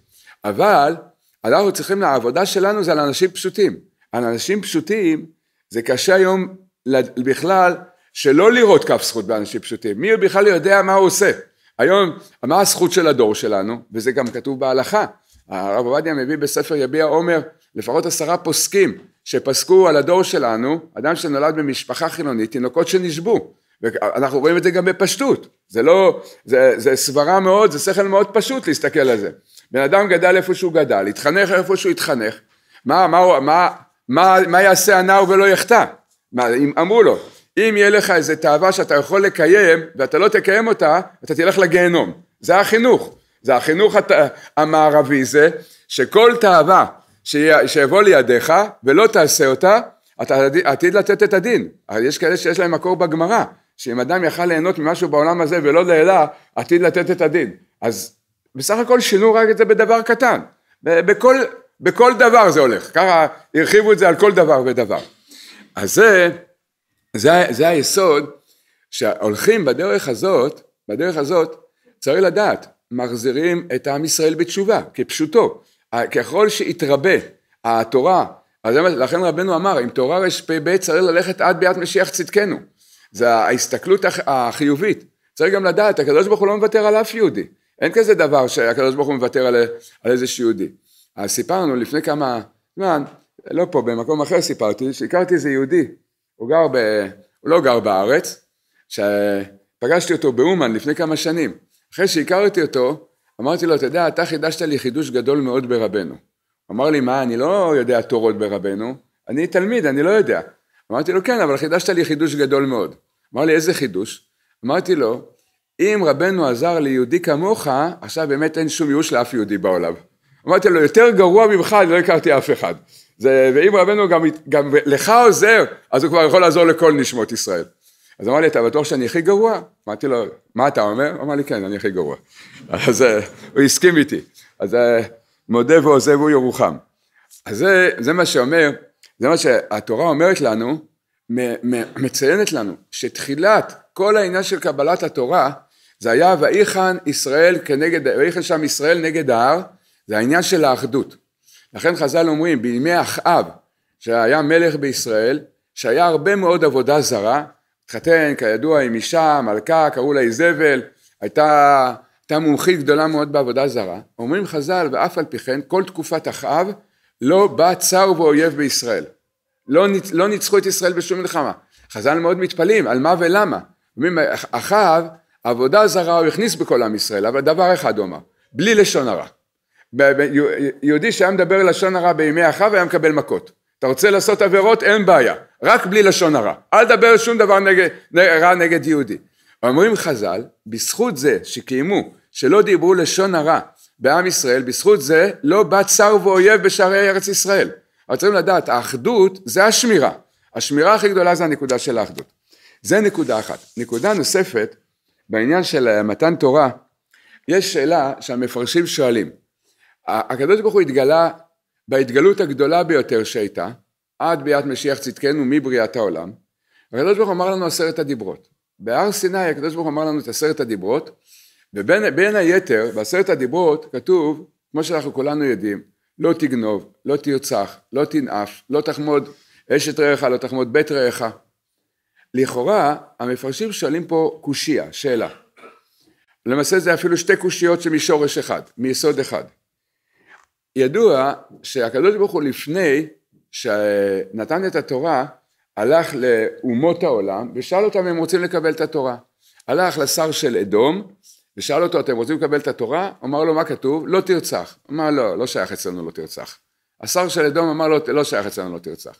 אבל אנחנו צריכים, העבודה שלנו זה על אנשים פשוטים. על אנשים פשוטים זה קשה היום בכלל שלא לראות כף זכות באנשים פשוטים. מי בכלל יודע מה הוא עושה? היום, מה הזכות של הדור שלנו? וזה גם כתוב בהלכה. הרב עובדיה מביא בספר יביע עומר לפחות עשרה פוסקים שפסקו על הדור שלנו, אדם שנולד במשפחה חילונית, תינוקות שנשבו. אנחנו רואים את זה גם בפשטות, זה לא, זה, זה סברה מאוד, זה שכל מאוד פשוט להסתכל על זה. בן אדם גדל איפה שהוא גדל, התחנך איפה שהוא התחנך, מה, מה, מה, מה, מה יעשה הנער ולא יחטא? מה, אם, אמרו לו, אם יהיה לך איזה תאווה שאתה יכול לקיים ואתה לא תקיים אותה, אתה תלך לגיהנום. זה החינוך, זה החינוך הת... המערבי זה שכל תאווה שיבוא לידיך ולא תעשה אותה, אתה עתיד לתת את הדין. יש כאלה שיש להם מקור בגמרא, שאם אדם יכל ליהנות ממשהו בעולם הזה ולא לעילה, עתיד לתת את הדין. אז בסך הכל שינו רק את זה בדבר קטן. בכל, בכל דבר זה הולך, ככה הרחיבו את זה על כל דבר ודבר. אז זה, זה, זה היסוד שהולכים בדרך הזאת, בדרך הזאת צריך לדעת, מחזירים את עם ישראל בתשובה, כפשוטו. ככל שיתרבה התורה, אז לכן רבנו אמר, אם תורה רפ"ב צריך ללכת עד ביאת משיח צדקנו. זה ההסתכלות החיובית. צריך גם לדעת, הקדוש ברוך הוא לא מוותר על אף יהודי. אין כזה דבר שהקדוש ברוך הוא מוותר על, על איזה יהודי. אז סיפרנו לפני כמה זמן, לא פה, במקום אחר סיפרתי, שהכרתי איזה יהודי, הוא גר ב... הוא לא גר בארץ, שפגשתי אותו באומן לפני כמה שנים. אחרי שהכרתי אותו, אמרתי לו, אתה יודע, אתה חידשת לי חידוש גדול מאוד ברבנו. אמר לי, מה, אני לא יודע תורות ברבנו, אני תלמיד, אני לא יודע. אמרתי לו, כן, אבל חידשת לי חידוש גדול מאוד. אמר לי, איזה חידוש? אמרתי לו, אם רבנו עזר ליהודי לי כמוך, עכשיו באמת אין שום ייאוש לאף יהודי בעולם. אמרתי לו, יותר גרוע ממך, אני לא הכרתי אף אחד. זה, ואם רבנו גם, גם לך עוזר, אז הוא כבר יכול לעזור לכל נשמות ישראל. אז אמר לי, אתה בטוח שאני הכי גרוע? אמרתי לו, מה אתה אומר? הוא אמר לי, כן, אני הכי גרוע. אז אה, הוא הסכים איתי. אז אה, מודה ועוזב הוא ירוחם. אז זה, זה מה שאומר, זה מה שהתורה אומרת לנו, מציינת לנו, שתחילת כל העניין של קבלת התורה, זה היה ויחן ישראל כנגד, ויחן שם ישראל נגד ההר, זה העניין של האחדות. לכן חז"ל אומרים, בימי אחאב, שהיה מלך בישראל, שהיה הרבה מאוד עבודה זרה, התחתן כידוע עם אישה, מלכה, קראו לה איזבל, הייתה, הייתה מומחית גדולה מאוד בעבודה זרה. אומרים חז"ל, ואף על פי כן, כל תקופת אחאב לא בא צר ואויב בישראל. לא, לא ניצחו את ישראל בשום מלחמה. חז"ל מאוד מתפלאים, על מה ולמה. אחאב, עבודה זרה הוא הכניס בכל עם ישראל, אבל דבר אחד הוא אמר, בלי לשון הרע. יהודי שהיה מדבר לשון הרע בימי אחאב היה מקבל מכות. אתה רוצה לעשות עבירות, אין בעיה, רק בלי לשון הרע. אל תדבר שום דבר נגד, רע נגד יהודי. אומרים חז"ל, בזכות זה שקיימו, שלא דיברו לשון הרע, בעם ישראל, בזכות זה לא בא צר ואויב בשערי ארץ ישראל. אבל צריכים לדעת, האחדות זה השמירה. השמירה הכי גדולה זה הנקודה של האחדות. זה נקודה אחת. נקודה נוספת, בעניין של אה, מתן תורה, יש שאלה שהמפרשים שואלים. הקדוש ברוך הוא התגלה בהתגלות הגדולה ביותר שהייתה, עד ביאת משיח צדקנו מבריאת העולם. הקדוש ברוך הוא אמר לנו עשרת הדיברות. בהר סיני הקדוש ברוך הוא אמר לנו את עשרת הדיברות, ובין היתר, בעשרת הדיברות כתוב, כמו שאנחנו כולנו יודעים, לא תגנוב, לא תרצח, לא תנאף, לא תחמוד אשת רעך, לא תחמוד בית רעך. לכאורה, המפרשים שואלים פה קושייה, שאלה. למעשה זה אפילו שתי קושיות שמשורש אחד, מיסוד אחד. ידוע שהקדוש ברוך הוא לפני שנתן את התורה, הלך לאומות העולם ושאל אותם אם הם רוצים לקבל את התורה. הלך לשר של אדום ושאל אותו, אתם רוצים לקבל את התורה? אמר לו, מה כתוב? לא תרצח. אמר, לא, לא שייך אצלנו לא תרצח. השר של אדום אמר לו, לא שייך אצלנו לא תרצח.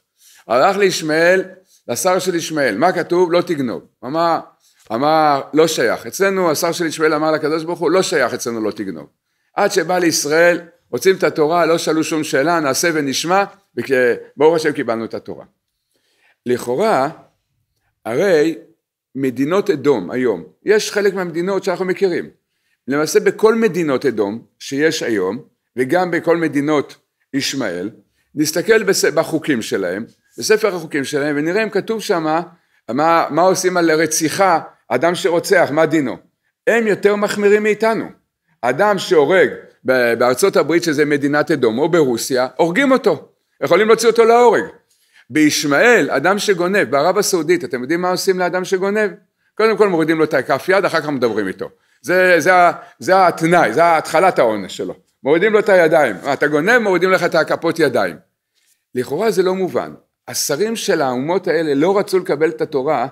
הלך לישמעאל, לשר של ישמעאל, מה כתוב? לא תגנוב. אמר, אמר, לא שייך. אצלנו השר של ישמעאל אמר לקדוש ברוך הוא, לא שייך אצלנו לא תגנוב. עד שבא לישראל, רוצים את התורה, לא שאלו שום שאלה, נעשה ונשמע, וברוך השם קיבלנו את התורה. לכאורה, הרי מדינות אדום היום, יש חלק מהמדינות שאנחנו מכירים. למעשה בכל מדינות אדום שיש היום, וגם בכל מדינות ישמעאל, נסתכל בחוקים שלהם, בספר החוקים שלהם, ונראה אם כתוב שם מה, מה עושים על רציחה, אדם שרוצח, מה דינו. הם יותר מחמירים מאיתנו. אדם שהורג בארצות הברית, שזה מדינת אדום, או ברוסיה, הורגים אותו, יכולים להוציא אותו להורג. בישמעאל, אדם שגונב, בערב הסעודית, אתם יודעים מה עושים לאדם שגונב? קודם כל מורידים לו את הכף יד, אחר כך מדברים איתו. זה, זה, זה התנאי, זה התחלת העונש שלו. מורידים לו את הידיים. אתה גונב, מורידים לך את הכפות ידיים. לכאורה זה לא מובן. השרים של האומות האלה לא רצו לקבל את התורה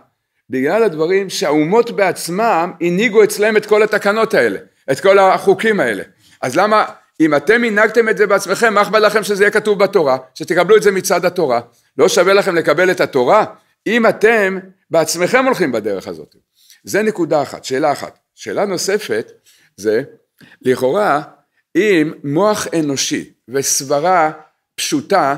בגלל הדברים שהאומות בעצמם הנהיגו אצלם את כל התקנות האלה, את כל החוקים האלה. אז למה, אם אתם הנהגתם את זה בעצמכם, מה אכפת לכם שזה יהיה כתוב בתורה, שתקבלו את זה מצד התורה? לא שווה לכם לקבל את התורה, אם אתם בעצמכם הולכים בדרך הזאת. זה נקודה אחת, שאלה אחת. שאלה נוספת זה, לכאורה, אם מוח אנושי וסברה פשוטה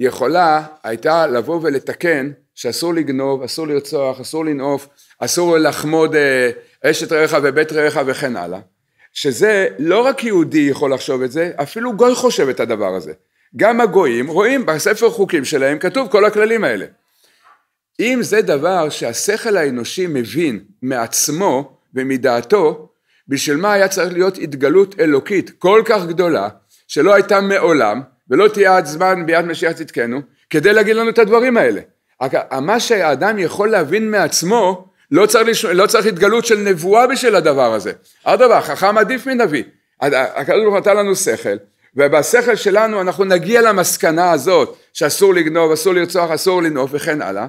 יכולה הייתה לבוא ולתקן שאסור לגנוב, אסור לרצוח, אסור לנעוף, אסור לחמוד אה, אשת רעך ובית רעך וכן הלאה. שזה לא רק יהודי יכול לחשוב את זה, אפילו גוי חושב את הדבר הזה. גם הגויים רואים בספר חוקים שלהם כתוב כל הכללים האלה. אם זה דבר שהשכל האנושי מבין מעצמו ומדעתו, בשביל מה היה צריך להיות התגלות אלוקית כל כך גדולה, שלא הייתה מעולם, ולא תהיה עד זמן ביד משיח צדקנו, כדי להגיד לנו את הדברים האלה. מה שהאדם יכול להבין מעצמו, לא צריך, לא צריך התגלות של נבואה בשביל הדבר הזה. אדרבה, חכם עדיף מנביא. הקדוש ברוך הוא נתן לנו שכל, ובשכל שלנו אנחנו נגיע למסקנה הזאת שאסור לגנוב, אסור לרצוח, אסור לנעוף וכן הלאה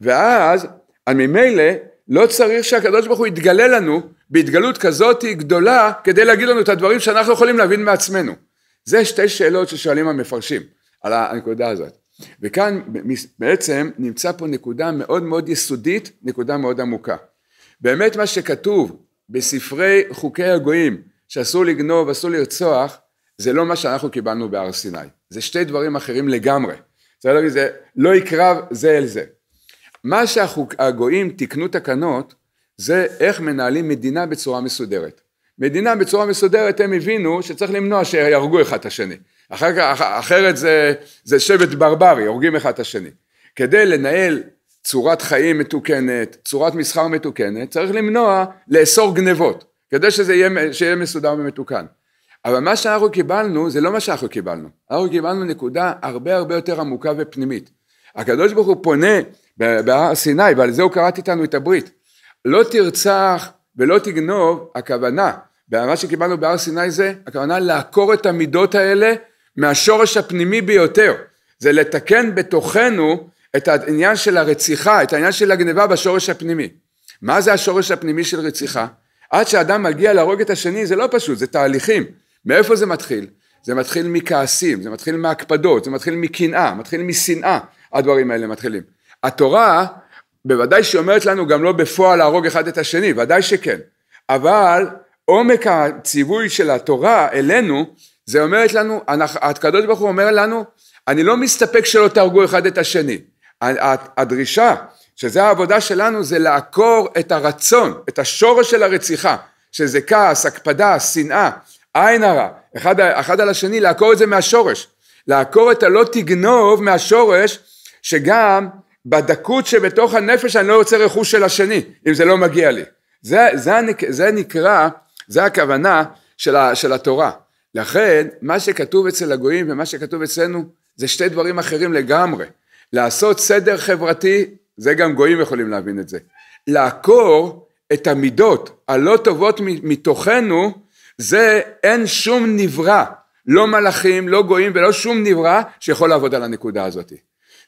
ואז ממילא לא צריך שהקדוש ברוך הוא יתגלה לנו בהתגלות כזאת גדולה כדי להגיד לנו את הדברים שאנחנו יכולים להבין מעצמנו. זה שתי שאלות ששואלים המפרשים על הנקודה הזאת. וכאן בעצם נמצא פה נקודה מאוד מאוד יסודית, נקודה מאוד עמוקה. באמת מה שכתוב בספרי חוקי הגויים שאסור לגנוב, אסור לרצוח, זה לא מה שאנחנו קיבלנו בהר סיני, זה שתי דברים אחרים לגמרי. זה לא, זה לא יקרב זה אל זה. מה שהגויים תיקנו תקנות, זה איך מנהלים מדינה בצורה מסודרת. מדינה בצורה מסודרת, הם הבינו שצריך למנוע שיהרגו אחד את השני. אחר אחרת זה, זה שבט ברברי, הורגים אחד את השני. כדי לנהל צורת חיים מתוקנת, צורת מסחר מתוקנת, צריך למנוע, לאסור גנבות, כדי שזה יהיה, שיהיה מסודר ומתוקן. אבל מה שאנחנו קיבלנו זה לא מה שאנחנו קיבלנו, אנחנו קיבלנו נקודה הרבה הרבה יותר עמוקה ופנימית. הקדוש ברוך הוא פונה בהר סיני ועל זה הוא קראת איתנו את הברית. לא תרצח ולא תגנוב, הכוונה, מה שקיבלנו בהר סיני זה, הכוונה לעקור את המידות האלה מהשורש הפנימי ביותר. זה לתקן בתוכנו את העניין של הרציחה, את העניין של הגניבה בשורש הפנימי. מה זה השורש הפנימי של רציחה? עד שאדם מגיע להרוג את השני זה לא פשוט, זה תהליכים. מאיפה זה מתחיל? זה מתחיל מכעסים, זה מתחיל מהקפדות, זה מתחיל מקנאה, מתחיל משנאה, הדברים האלה מתחילים. התורה בוודאי שאומרת לנו גם לא בפועל להרוג אחד את השני, ודאי שכן, אבל עומק הציווי של התורה אלינו, זה אומרת לנו, הקדוש ברוך הוא אומר לנו, אני לא מסתפק שלא תהרגו אחד את השני. הדרישה, שזה העבודה שלנו, זה לעקור את הרצון, את השורש של הרציחה, שזה כעס, הקפדה, שנאה, עין הרע, אחד, אחד על השני, לעקור את זה מהשורש. לעקור את הלא תגנוב מהשורש, שגם בדקות שבתוך הנפש אני לא רוצה רכוש של השני, אם זה לא מגיע לי. זה, זה, זה נקרא, זה הכוונה של, ה, של התורה. לכן, מה שכתוב אצל הגויים ומה שכתוב אצלנו, זה שתי דברים אחרים לגמרי. לעשות סדר חברתי, זה גם גויים יכולים להבין את זה. לעקור את המידות הלא טובות מתוכנו, זה אין שום נברא, לא מלאכים, לא גויים ולא שום נברא שיכול לעבוד על הנקודה הזאת.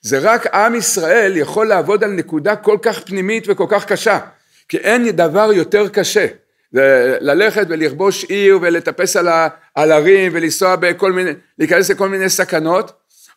זה רק עם ישראל יכול לעבוד על נקודה כל כך פנימית וכל כך קשה, כי אין דבר יותר קשה. זה ללכת ולכבוש עיר ולטפס על, ה, הרים ולנסוע בכל מיני, להיכנס לכל מיני סכנות.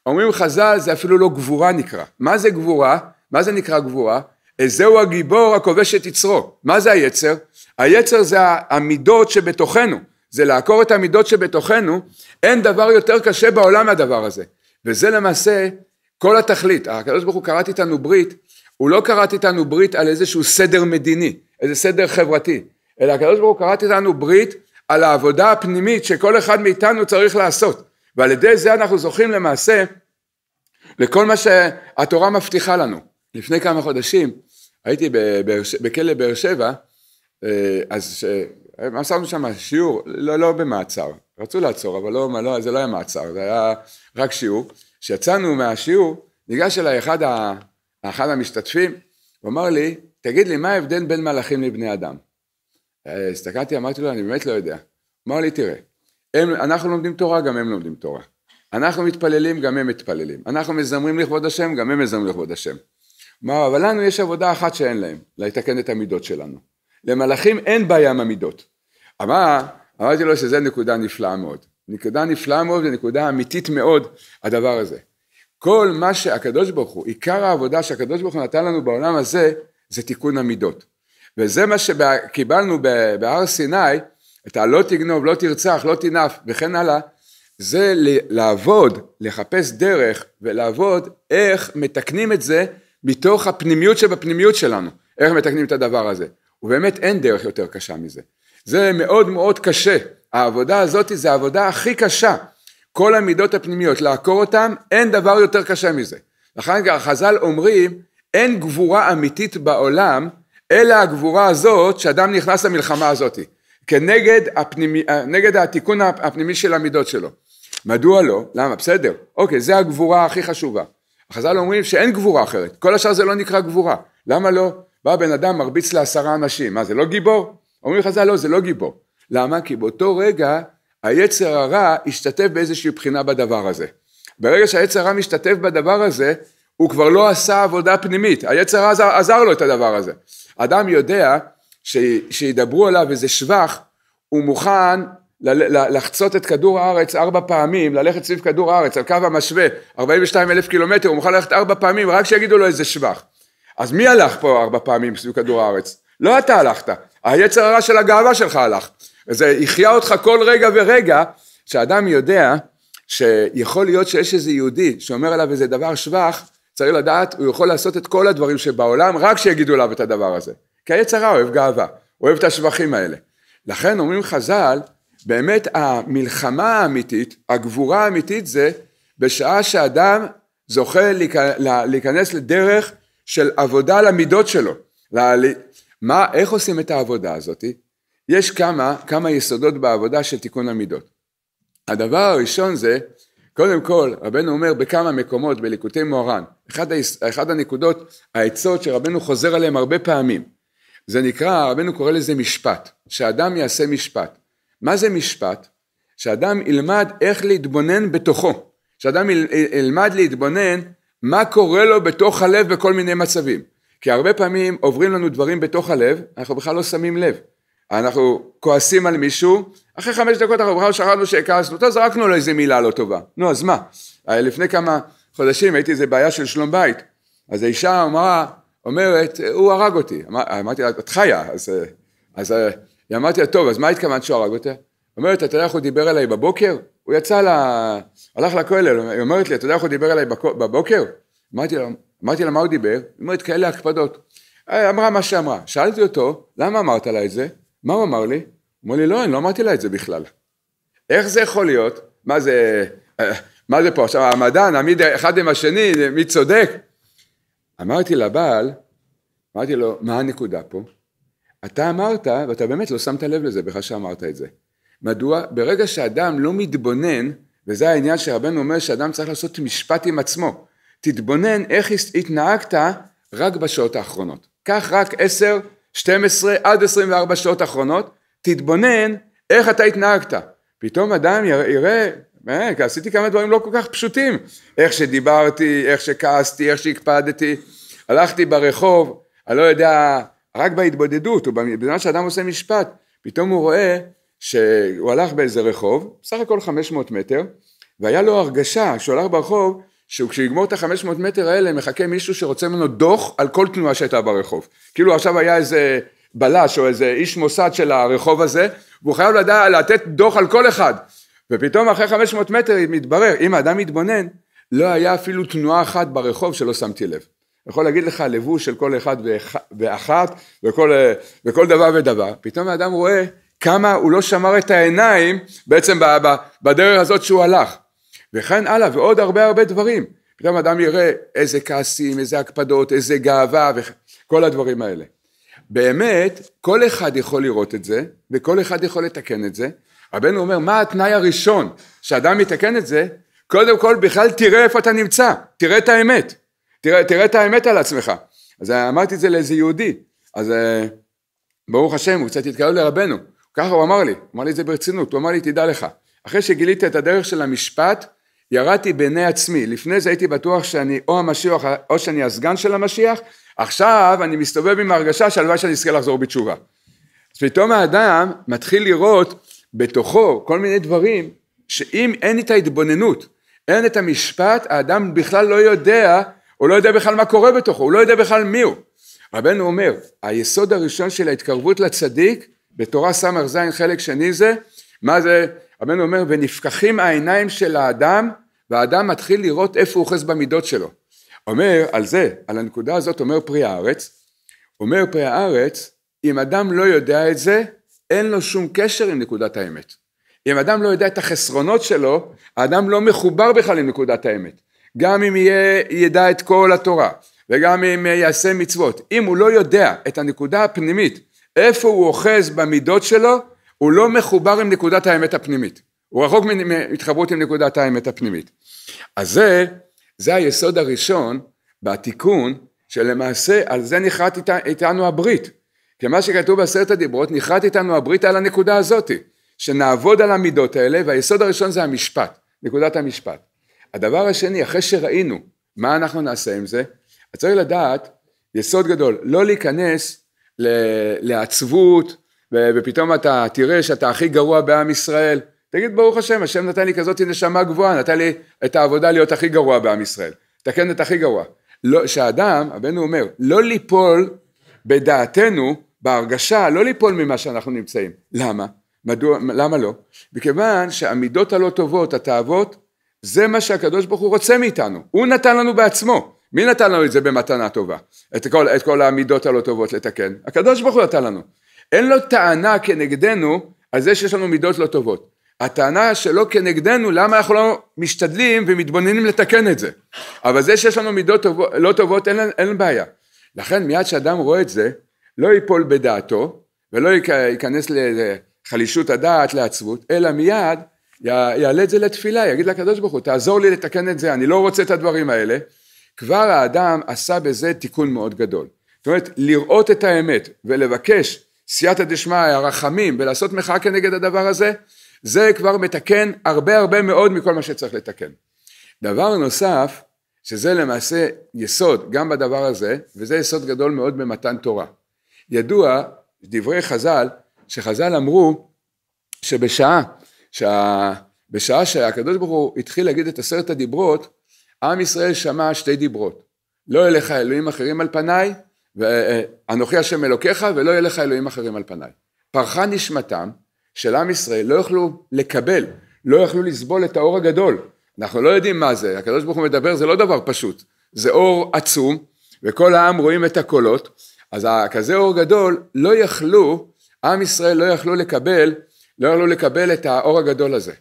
אומרים חז"ל זה אפילו לא גבורה נקרא. מה זה גבורה? מה זה נקרא גבורה? זהו הגיבור הכובש את יצרו. מה זה היצר? היצר זה המידות שבתוכנו, זה לעקור את המידות שבתוכנו, אין דבר יותר קשה בעולם מהדבר הזה. וזה למעשה כל התכלית. הקדוש ברוך הוא קראת איתנו ברית, הוא לא קראת איתנו ברית על איזשהו סדר מדיני, איזה סדר חברתי, אלא הקדוש ברוך הוא קראת איתנו ברית על העבודה הפנימית שכל אחד מאיתנו צריך לעשות. ועל ידי זה אנחנו זוכים למעשה לכל מה שהתורה מבטיחה לנו. לפני כמה חודשים הייתי בכלא באר שבע, אה, אז עשינו אה, שם שיעור, לא, לא במעצר, רצו לעצור, אבל לא, לא, זה לא היה מעצר, זה היה רק שיעור. כשיצאנו מהשיעור, ניגש אליי אחד, ה, אחד המשתתפים, הוא אמר לי, תגיד לי, מה ההבדל בין מלאכים לבני אדם? אה, הסתכלתי, אמרתי לו, אני באמת לא יודע. אמר לי, תראה, הם, אנחנו לומדים תורה, גם הם לומדים תורה. אנחנו מתפללים, גם הם מתפללים. אנחנו מזמרים לכבוד השם, גם הם מזמרים לכבוד השם. מה, אבל לנו יש עבודה אחת שאין להם, לתקן את המידות שלנו. למלאכים אין בעיה עם המידות. אמר, אמרתי לו שזו נקודה נפלאה מאוד. נקודה נפלאה מאוד ונקודה אמיתית מאוד, הדבר הזה. כל מה שהקדוש ברוך הוא, עיקר העבודה שהקדוש ברוך הוא נתן לנו בעולם הזה, זה תיקון המידות. וזה מה שקיבלנו בהר סיני, את הלא תגנוב, לא תרצח, לא תנף וכן הלאה, זה לעבוד, לחפש דרך ולעבוד איך מתקנים את זה מתוך הפנימיות שבפנימיות שלנו, איך מתקנים את הדבר הזה. ובאמת אין דרך יותר קשה מזה. זה מאוד מאוד קשה. העבודה הזאת זה העבודה הכי קשה. כל המידות הפנימיות, לעקור אותן, אין דבר יותר קשה מזה. לכן חז"ל אומרים, אין גבורה אמיתית בעולם, אלא הגבורה הזאת שאדם נכנס למלחמה הזאת, כנגד הפנימי, נגד התיקון הפנימי של המידות שלו. מדוע לא? למה? בסדר. אוקיי, זו הגבורה הכי חשובה. חז"ל אומרים שאין גבורה אחרת, כל השאר זה לא נקרא גבורה, למה לא? בא בן אדם מרביץ לעשרה אנשים, מה זה לא גיבור? אומרים חז"ל לא זה לא גיבור, למה? כי באותו רגע היצר הרע השתתף באיזושהי בחינה בדבר הזה, ברגע שהיצר הרע משתתף בדבר הזה הוא כבר לא עשה עבודה פנימית, היצר הרע עזר, עזר לו את הדבר הזה, אדם יודע ש, שידברו עליו איזה שבח הוא מוכן לחצות את כדור הארץ ארבע פעמים, ללכת סביב כדור הארץ על קו המשווה, 42 אלף קילומטר, הוא מוכן ללכת ארבע פעמים רק שיגידו לו איזה שבח. אז מי הלך פה ארבע פעמים סביב כדור הארץ? לא אתה הלכת, היצר הרע של הגאווה שלך הלך. וזה יחיה אותך כל רגע ורגע, שאדם יודע שיכול להיות שיש איזה יהודי שאומר עליו איזה דבר שבח, צריך לדעת, הוא יכול לעשות את כל הדברים שבעולם, רק שיגידו עליו את הדבר הזה. כי היצר הרע אוהב גאווה, אוהב את השבחים האלה. לכן אומרים חז"ל, באמת המלחמה האמיתית, הגבורה האמיתית זה בשעה שאדם זוכה להיכנס לדרך של עבודה על המידות שלו. מה, איך עושים את העבודה הזאת? יש כמה, כמה יסודות בעבודה של תיקון המידות. הדבר הראשון זה, קודם כל, רבנו אומר בכמה מקומות בליקוטי מוהר"ן, אחד, אחד הנקודות, העצות שרבנו חוזר עליהן הרבה פעמים, זה נקרא, רבנו קורא לזה משפט, שאדם יעשה משפט. מה זה משפט? שאדם ילמד איך להתבונן בתוכו, שאדם אה, ילמד להתבונן מה קורה לו בתוך הלב בכל מיני מצבים, כי הרבה פעמים עוברים לנו דברים בתוך הלב, אנחנו בכלל לא שמים לב, אנחנו כועסים על מישהו, אחרי חמש דקות אנחנו בכלל שכחנו שהכעסנו אותו, זרקנו לו איזה מילה לא טובה, נו אז מה, אה, לפני כמה חודשים הייתי איזה בעיה של שלום בית, אז האישה אמרה, אומרת, אה, הוא הרג אותי, אמר, אמרתי לה, את חיה, אז, אז ואמרתי לה, טוב, אז מה התכוונת שהוא הרג אותה? אומרת, אתה יודע איך הוא דיבר אליי בבוקר? הוא יצא ל... הלך לכולל, היא אומרת לי, אתה יודע איך הוא דיבר אליי בבוקר? אמרתי לה, אמרתי לה, מה הוא דיבר? היא אומרת, כאלה הקפדות. אה, אמרה מה שאמרה. שאלתי אותו, למה אמרת לה את זה? מה הוא אמר לי? הוא אמר לי, לא, אני לא אמרתי לה את זה בכלל. איך זה יכול להיות? מה זה, אה, מה זה פה? עכשיו, המדען, עמיד אחד עם השני, מי צודק? אמרתי לבעל, אמרתי לו, מה הנקודה פה? אתה אמרת, ואתה באמת לא שמת לב לזה בכלל שאמרת את זה. מדוע? ברגע שאדם לא מתבונן, וזה העניין שרבנו אומר שאדם צריך לעשות משפט עם עצמו. תתבונן איך התנהגת רק בשעות האחרונות. קח רק 10, 12 עד 24 שעות האחרונות, תתבונן איך אתה התנהגת. פתאום אדם יראה, אה, עשיתי כמה דברים לא כל כך פשוטים. איך שדיברתי, איך שכעסתי, איך שהקפדתי, הלכתי ברחוב, אני לא יודע, רק בהתבודדות, בזמן שאדם עושה משפט, פתאום הוא רואה שהוא הלך באיזה רחוב, בסך הכל 500 מטר, והיה לו הרגשה שהוא הלך ברחוב, שהוא יגמור את ה-500 מטר האלה מחכה מישהו שרוצה ממנו דוח על כל תנועה שהייתה ברחוב. כאילו עכשיו היה איזה בלש או איזה איש מוסד של הרחוב הזה, והוא חייב לדע, לתת דוח על כל אחד. ופתאום אחרי 500 מטר מתברר, אם האדם מתבונן, לא היה אפילו תנועה אחת ברחוב שלא שמתי לב. יכול להגיד לך לבוש של כל אחד ואחת וכל, אה, וכל דבר ודבר, פתאום האדם רואה כמה הוא לא שמר את העיניים בעצם בדרך הזאת שהוא הלך, וכן הלאה ועוד הרבה הרבה דברים, פתאום האדם יראה איזה כעסים, איזה הקפדות, איזה גאווה וכל הדברים האלה. באמת כל אחד יכול לראות את זה וכל אחד יכול לתקן את זה, רבנו אומר מה התנאי הראשון שאדם יתקן את זה, קודם כל בכלל תראה איפה אתה נמצא, תראה את האמת תראה, תראה את האמת על עצמך. אז אה, אמרתי את זה לאיזה יהודי, אז אה, ברוך השם, הוא קצת התקרב לרבנו. ככה הוא אמר לי, הוא אמר לי את זה ברצינות, הוא אמר לי, תדע לך, אחרי שגיליתי את הדרך של המשפט, ירדתי בעיני עצמי. לפני זה הייתי בטוח שאני או המשיח או שאני הסגן של המשיח, עכשיו אני מסתובב עם הרגשה שהלוואי שאני אזכה לחזור בתשובה. אז פתאום האדם מתחיל לראות בתוכו כל מיני דברים, שאם אין את ההתבוננות, אין את המשפט, האדם בכלל לא יודע הוא לא יודע בכלל מה קורה בתוכו, הוא לא יודע בכלל מי הוא. רבנו אומר, היסוד הראשון של ההתקרבות לצדיק, בתורה ס"ז חלק שני זה, מה זה, רבנו אומר, ונפקחים העיניים של האדם, והאדם מתחיל לראות איפה הוא אוחז במידות שלו. אומר על זה, על הנקודה הזאת, אומר פרי הארץ, אומר פרי הארץ, אם אדם לא יודע את זה, אין לו שום קשר עם נקודת האמת. אם אדם לא יודע את החסרונות שלו, האדם לא מחובר בכלל עם נקודת האמת. גם אם יהיה, ידע את כל התורה, וגם אם אה, יעשה מצוות, אם הוא לא יודע את הנקודה הפנימית, איפה הוא אוחז במידות שלו, הוא לא מחובר עם נקודת האמת הפנימית. הוא רחוק מהתחברות עם נקודת האמת הפנימית. אז זה, זה היסוד הראשון בתיקון, שלמעשה על זה נכרת איתנו, איתנו הברית. כי מה שכתוב בעשרת הדיברות, נכרת איתנו הברית על הנקודה הזאת, שנעבוד על המידות האלה, והיסוד הראשון זה המשפט, נקודת המשפט. הדבר השני, אחרי שראינו מה אנחנו נעשה עם זה, אז צריך לדעת, יסוד גדול, לא להיכנס ל- לעצבות, ו- ופתאום אתה תראה שאתה הכי גרוע בעם ישראל. תגיד ברוך השם, השם נתן לי כזאת נשמה גבוהה, נתן לי את העבודה להיות הכי גרוע בעם ישראל. תקן את הכי גרוע. לא, שאדם, הבן הוא אומר, לא ליפול בדעתנו, בהרגשה, לא ליפול ממה שאנחנו נמצאים. למה? מדוע, למה לא? מכיוון שהמידות הלא טובות, התאוות, זה מה שהקדוש ברוך הוא רוצה מאיתנו, הוא נתן לנו בעצמו, מי נתן לנו את זה במתנה טובה? את כל, את כל המידות הלא טובות לתקן, הקדוש ברוך הוא נתן לנו, אין לו טענה כנגדנו על זה שיש לנו מידות לא טובות, הטענה שלא כנגדנו למה אנחנו לא משתדלים ומתבוננים לתקן את זה, אבל זה שיש לנו מידות טובות, לא טובות אין, אין בעיה, לכן מיד כשאדם רואה את זה לא ייפול בדעתו ולא ייכנס לחלישות הדעת, לעצבות, אלא מיד יעלה את זה לתפילה, יגיד לקדוש ברוך הוא, תעזור לי לתקן את זה, אני לא רוצה את הדברים האלה. כבר האדם עשה בזה תיקון מאוד גדול. זאת אומרת, לראות את האמת ולבקש סייעתא דשמיא, הרחמים, ולעשות מחאה כנגד הדבר הזה, זה כבר מתקן הרבה הרבה מאוד מכל מה שצריך לתקן. דבר נוסף, שזה למעשה יסוד גם בדבר הזה, וזה יסוד גדול מאוד במתן תורה. ידוע, דברי חז"ל, שחז"ל אמרו שבשעה שבשעה שהקדוש ברוך הוא התחיל להגיד את עשרת הדיברות, עם ישראל שמע שתי דיברות. לא יהיה לך אלוהים אחרים על פניי, ואנוכי אה, השם אלוקיך, ולא יהיה לך אלוהים אחרים על פניי. פרחה נשמתם של עם ישראל, לא יוכלו לקבל, לא יוכלו לסבול את האור הגדול. אנחנו לא יודעים מה זה, הקדוש ברוך הוא מדבר, זה לא דבר פשוט. זה אור עצום, וכל העם רואים את הקולות, אז כזה אור גדול, לא יכלו, עם ישראל לא יכלו לקבל לא יכלו לקבל את האור הגדול הזה.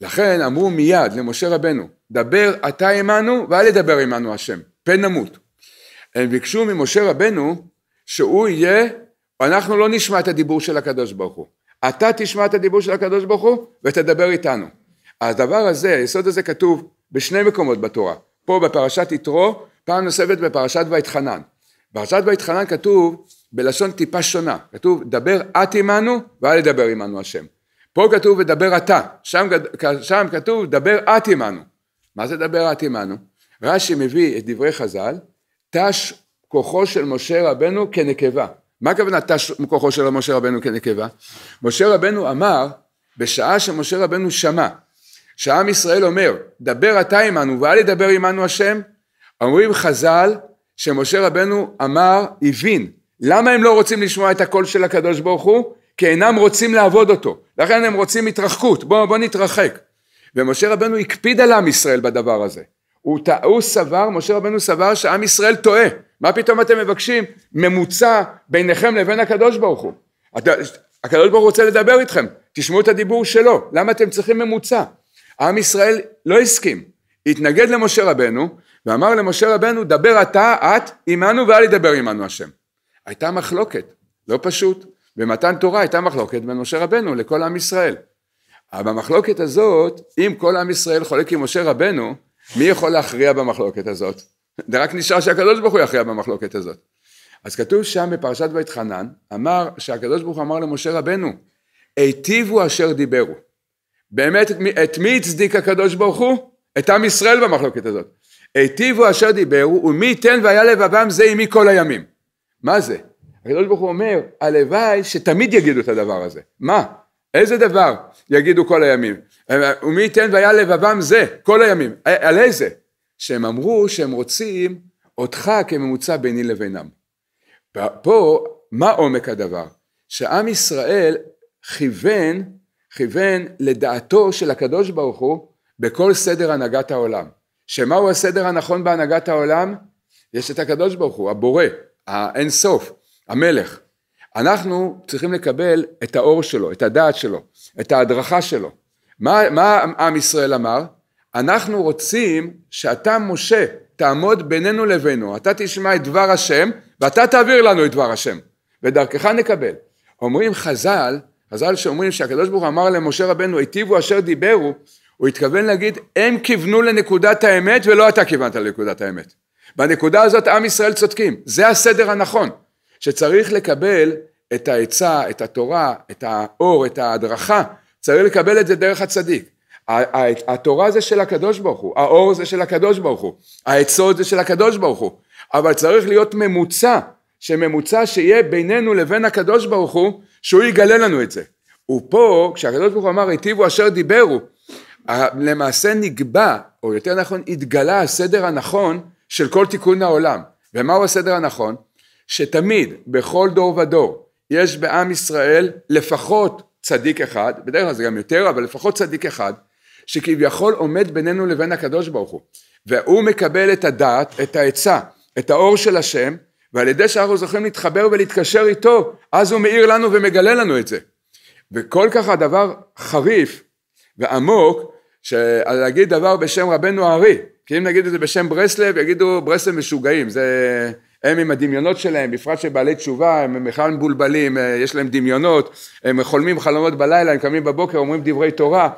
לכן אמרו מיד למשה רבנו, דבר אתה עמנו ואל ידבר עמנו השם, פן נמות. הם ביקשו ממשה רבנו שהוא יהיה, אנחנו לא נשמע את הדיבור של הקדוש ברוך הוא. אתה תשמע את הדיבור של הקדוש ברוך הוא ותדבר איתנו. הדבר הזה, היסוד הזה כתוב בשני מקומות בתורה. פה בפרשת יתרו, פעם נוספת בפרשת ויתחנן. בפרשת ויתחנן כתוב בלשון טיפה שונה, כתוב דבר את עמנו ואל ידבר עמנו השם. פה כתוב ודבר אתה, שם, שם כתוב דבר את עמנו. מה זה דבר את עמנו? רש"י מביא את דברי חז"ל, תש כוחו של משה רבנו כנקבה. מה הכוונה תש כוחו של משה רבנו כנקבה? משה רבנו אמר, בשעה שמשה רבנו שמע, שעם ישראל אומר, דבר אתה עמנו ואל ידבר עמנו השם, אומרים חז"ל שמשה רבנו אמר, הבין, למה הם לא רוצים לשמוע את הקול של הקדוש ברוך הוא? כי אינם רוצים לעבוד אותו, לכן הם רוצים התרחקות, בואו בוא נתרחק. ומשה רבנו הקפיד על עם ישראל בדבר הזה. הוא, ת... הוא סבר, משה רבנו סבר שעם ישראל טועה. מה פתאום אתם מבקשים ממוצע ביניכם לבין הקדוש ברוך הוא? את, הקדוש ברוך הוא רוצה לדבר איתכם, תשמעו את הדיבור שלו, למה אתם צריכים ממוצע? עם ישראל לא הסכים, התנגד למשה רבנו ואמר למשה רבנו דבר אתה, את, עמנו ואל ידבר עמנו השם. הייתה מחלוקת, לא פשוט. במתן תורה הייתה מחלוקת בין משה רבנו לכל עם ישראל. אבל במחלוקת הזאת, אם כל עם ישראל חולק עם משה רבנו, מי יכול להכריע במחלוקת הזאת? זה רק נשאר שהקדוש ברוך הוא יכריע במחלוקת הזאת. אז כתוב שם בפרשת בית חנן, אמר שהקדוש ברוך הוא אמר למשה רבנו, היטיבו אשר דיברו. באמת, את מי הצדיק הקדוש ברוך הוא? את עם ישראל במחלוקת הזאת. היטיבו אשר דיברו, ומי ייתן והיה לבבם זה עמי כל הימים. מה זה? הקדוש ברוך הוא אומר, הלוואי שתמיד יגידו את הדבר הזה. מה? איזה דבר יגידו כל הימים? אה, אה, ומי ייתן והיה לבבם זה, כל הימים. אה, על איזה? שהם אמרו שהם רוצים אותך כממוצע ביני לבינם. פה, מה עומק הדבר? שעם ישראל כיוון, כיוון לדעתו של הקדוש ברוך הוא בכל סדר הנהגת העולם. שמהו הסדר הנכון בהנהגת העולם? יש את הקדוש ברוך הוא, הבורא. האין סוף, המלך. אנחנו צריכים לקבל את האור שלו, את הדעת שלו, את ההדרכה שלו. מה, מה עם ישראל אמר? אנחנו רוצים שאתה, משה, תעמוד בינינו לבינו, אתה תשמע את דבר השם, ואתה תעביר לנו את דבר השם, ודרכך נקבל. אומרים חז"ל, חז"ל שאומרים שהקדוש ברוך הוא אמר למשה רבנו, היטיבו אשר דיברו, הוא התכוון להגיד, הם כיוונו לנקודת האמת ולא אתה כיוונת לנקודת האמת. בנקודה הזאת עם ישראל צודקים, זה הסדר הנכון, שצריך לקבל את העצה, את התורה, את האור, את ההדרכה, צריך לקבל את זה דרך הצדיק. התורה זה של הקדוש ברוך הוא, האור זה של הקדוש ברוך הוא, העצות זה של הקדוש ברוך הוא, אבל צריך להיות ממוצע, שממוצע שיהיה בינינו לבין הקדוש ברוך הוא, שהוא יגלה לנו את זה. ופה, כשהקדוש ברוך הוא אמר, היטיבו אשר דיברו, למעשה נקבע, או יותר נכון, התגלה הסדר הנכון של כל תיקון העולם. ומהו הסדר הנכון? שתמיד, בכל דור ודור, יש בעם ישראל לפחות צדיק אחד, בדרך כלל זה גם יותר, אבל לפחות צדיק אחד, שכביכול עומד בינינו לבין הקדוש ברוך הוא. והוא מקבל את הדעת, את העצה, את האור של השם, ועל ידי שאנחנו זוכים להתחבר ולהתקשר איתו, אז הוא מאיר לנו ומגלה לנו את זה. וכל כך הדבר חריף ועמוק, שלהגיד דבר בשם רבנו הארי, כי אם נגיד את זה בשם ברסלב, יגידו ברסלב משוגעים, זה... הם עם הדמיונות שלהם, בפרט שבעלי תשובה, הם בכלל מבולבלים, אה, יש להם דמיונות, הם חולמים חלומות בלילה, הם קמים בבוקר, אומרים דברי תורה,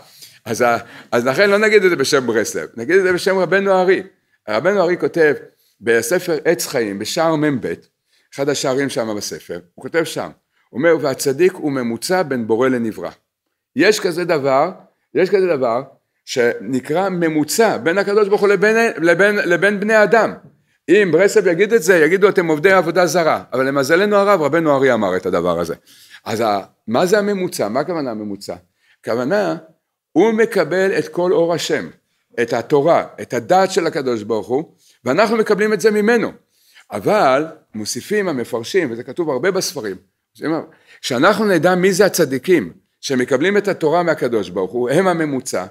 אז, אז לכן לא נגיד את זה בשם ברסלב, נגיד את זה בשם רבנו ארי. רבנו ארי כותב בספר עץ חיים, בשער מ"ב, אחד השערים שם בספר, הוא כותב שם, הוא אומר, והצדיק הוא ממוצע בין בורא לנברא. יש כזה דבר, יש כזה דבר שנקרא ממוצע בין הקדוש ברוך הוא לבין, לבין, לבין בני אדם. אם ברסלב יגיד את זה, יגידו אתם עובדי עבודה זרה, אבל למזלנו הרב, רבנו ארי אמר את הדבר הזה. אז ה, מה זה הממוצע? מה הכוונה הממוצע? הכוונה, הוא מקבל את כל אור השם, את התורה, את הדעת של הקדוש ברוך הוא, ואנחנו מקבלים את זה ממנו. אבל מוסיפים המפרשים, וזה כתוב הרבה בספרים, שאנחנו נדע מי זה הצדיקים שמקבלים את התורה מהקדוש ברוך הוא, הם הממוצע,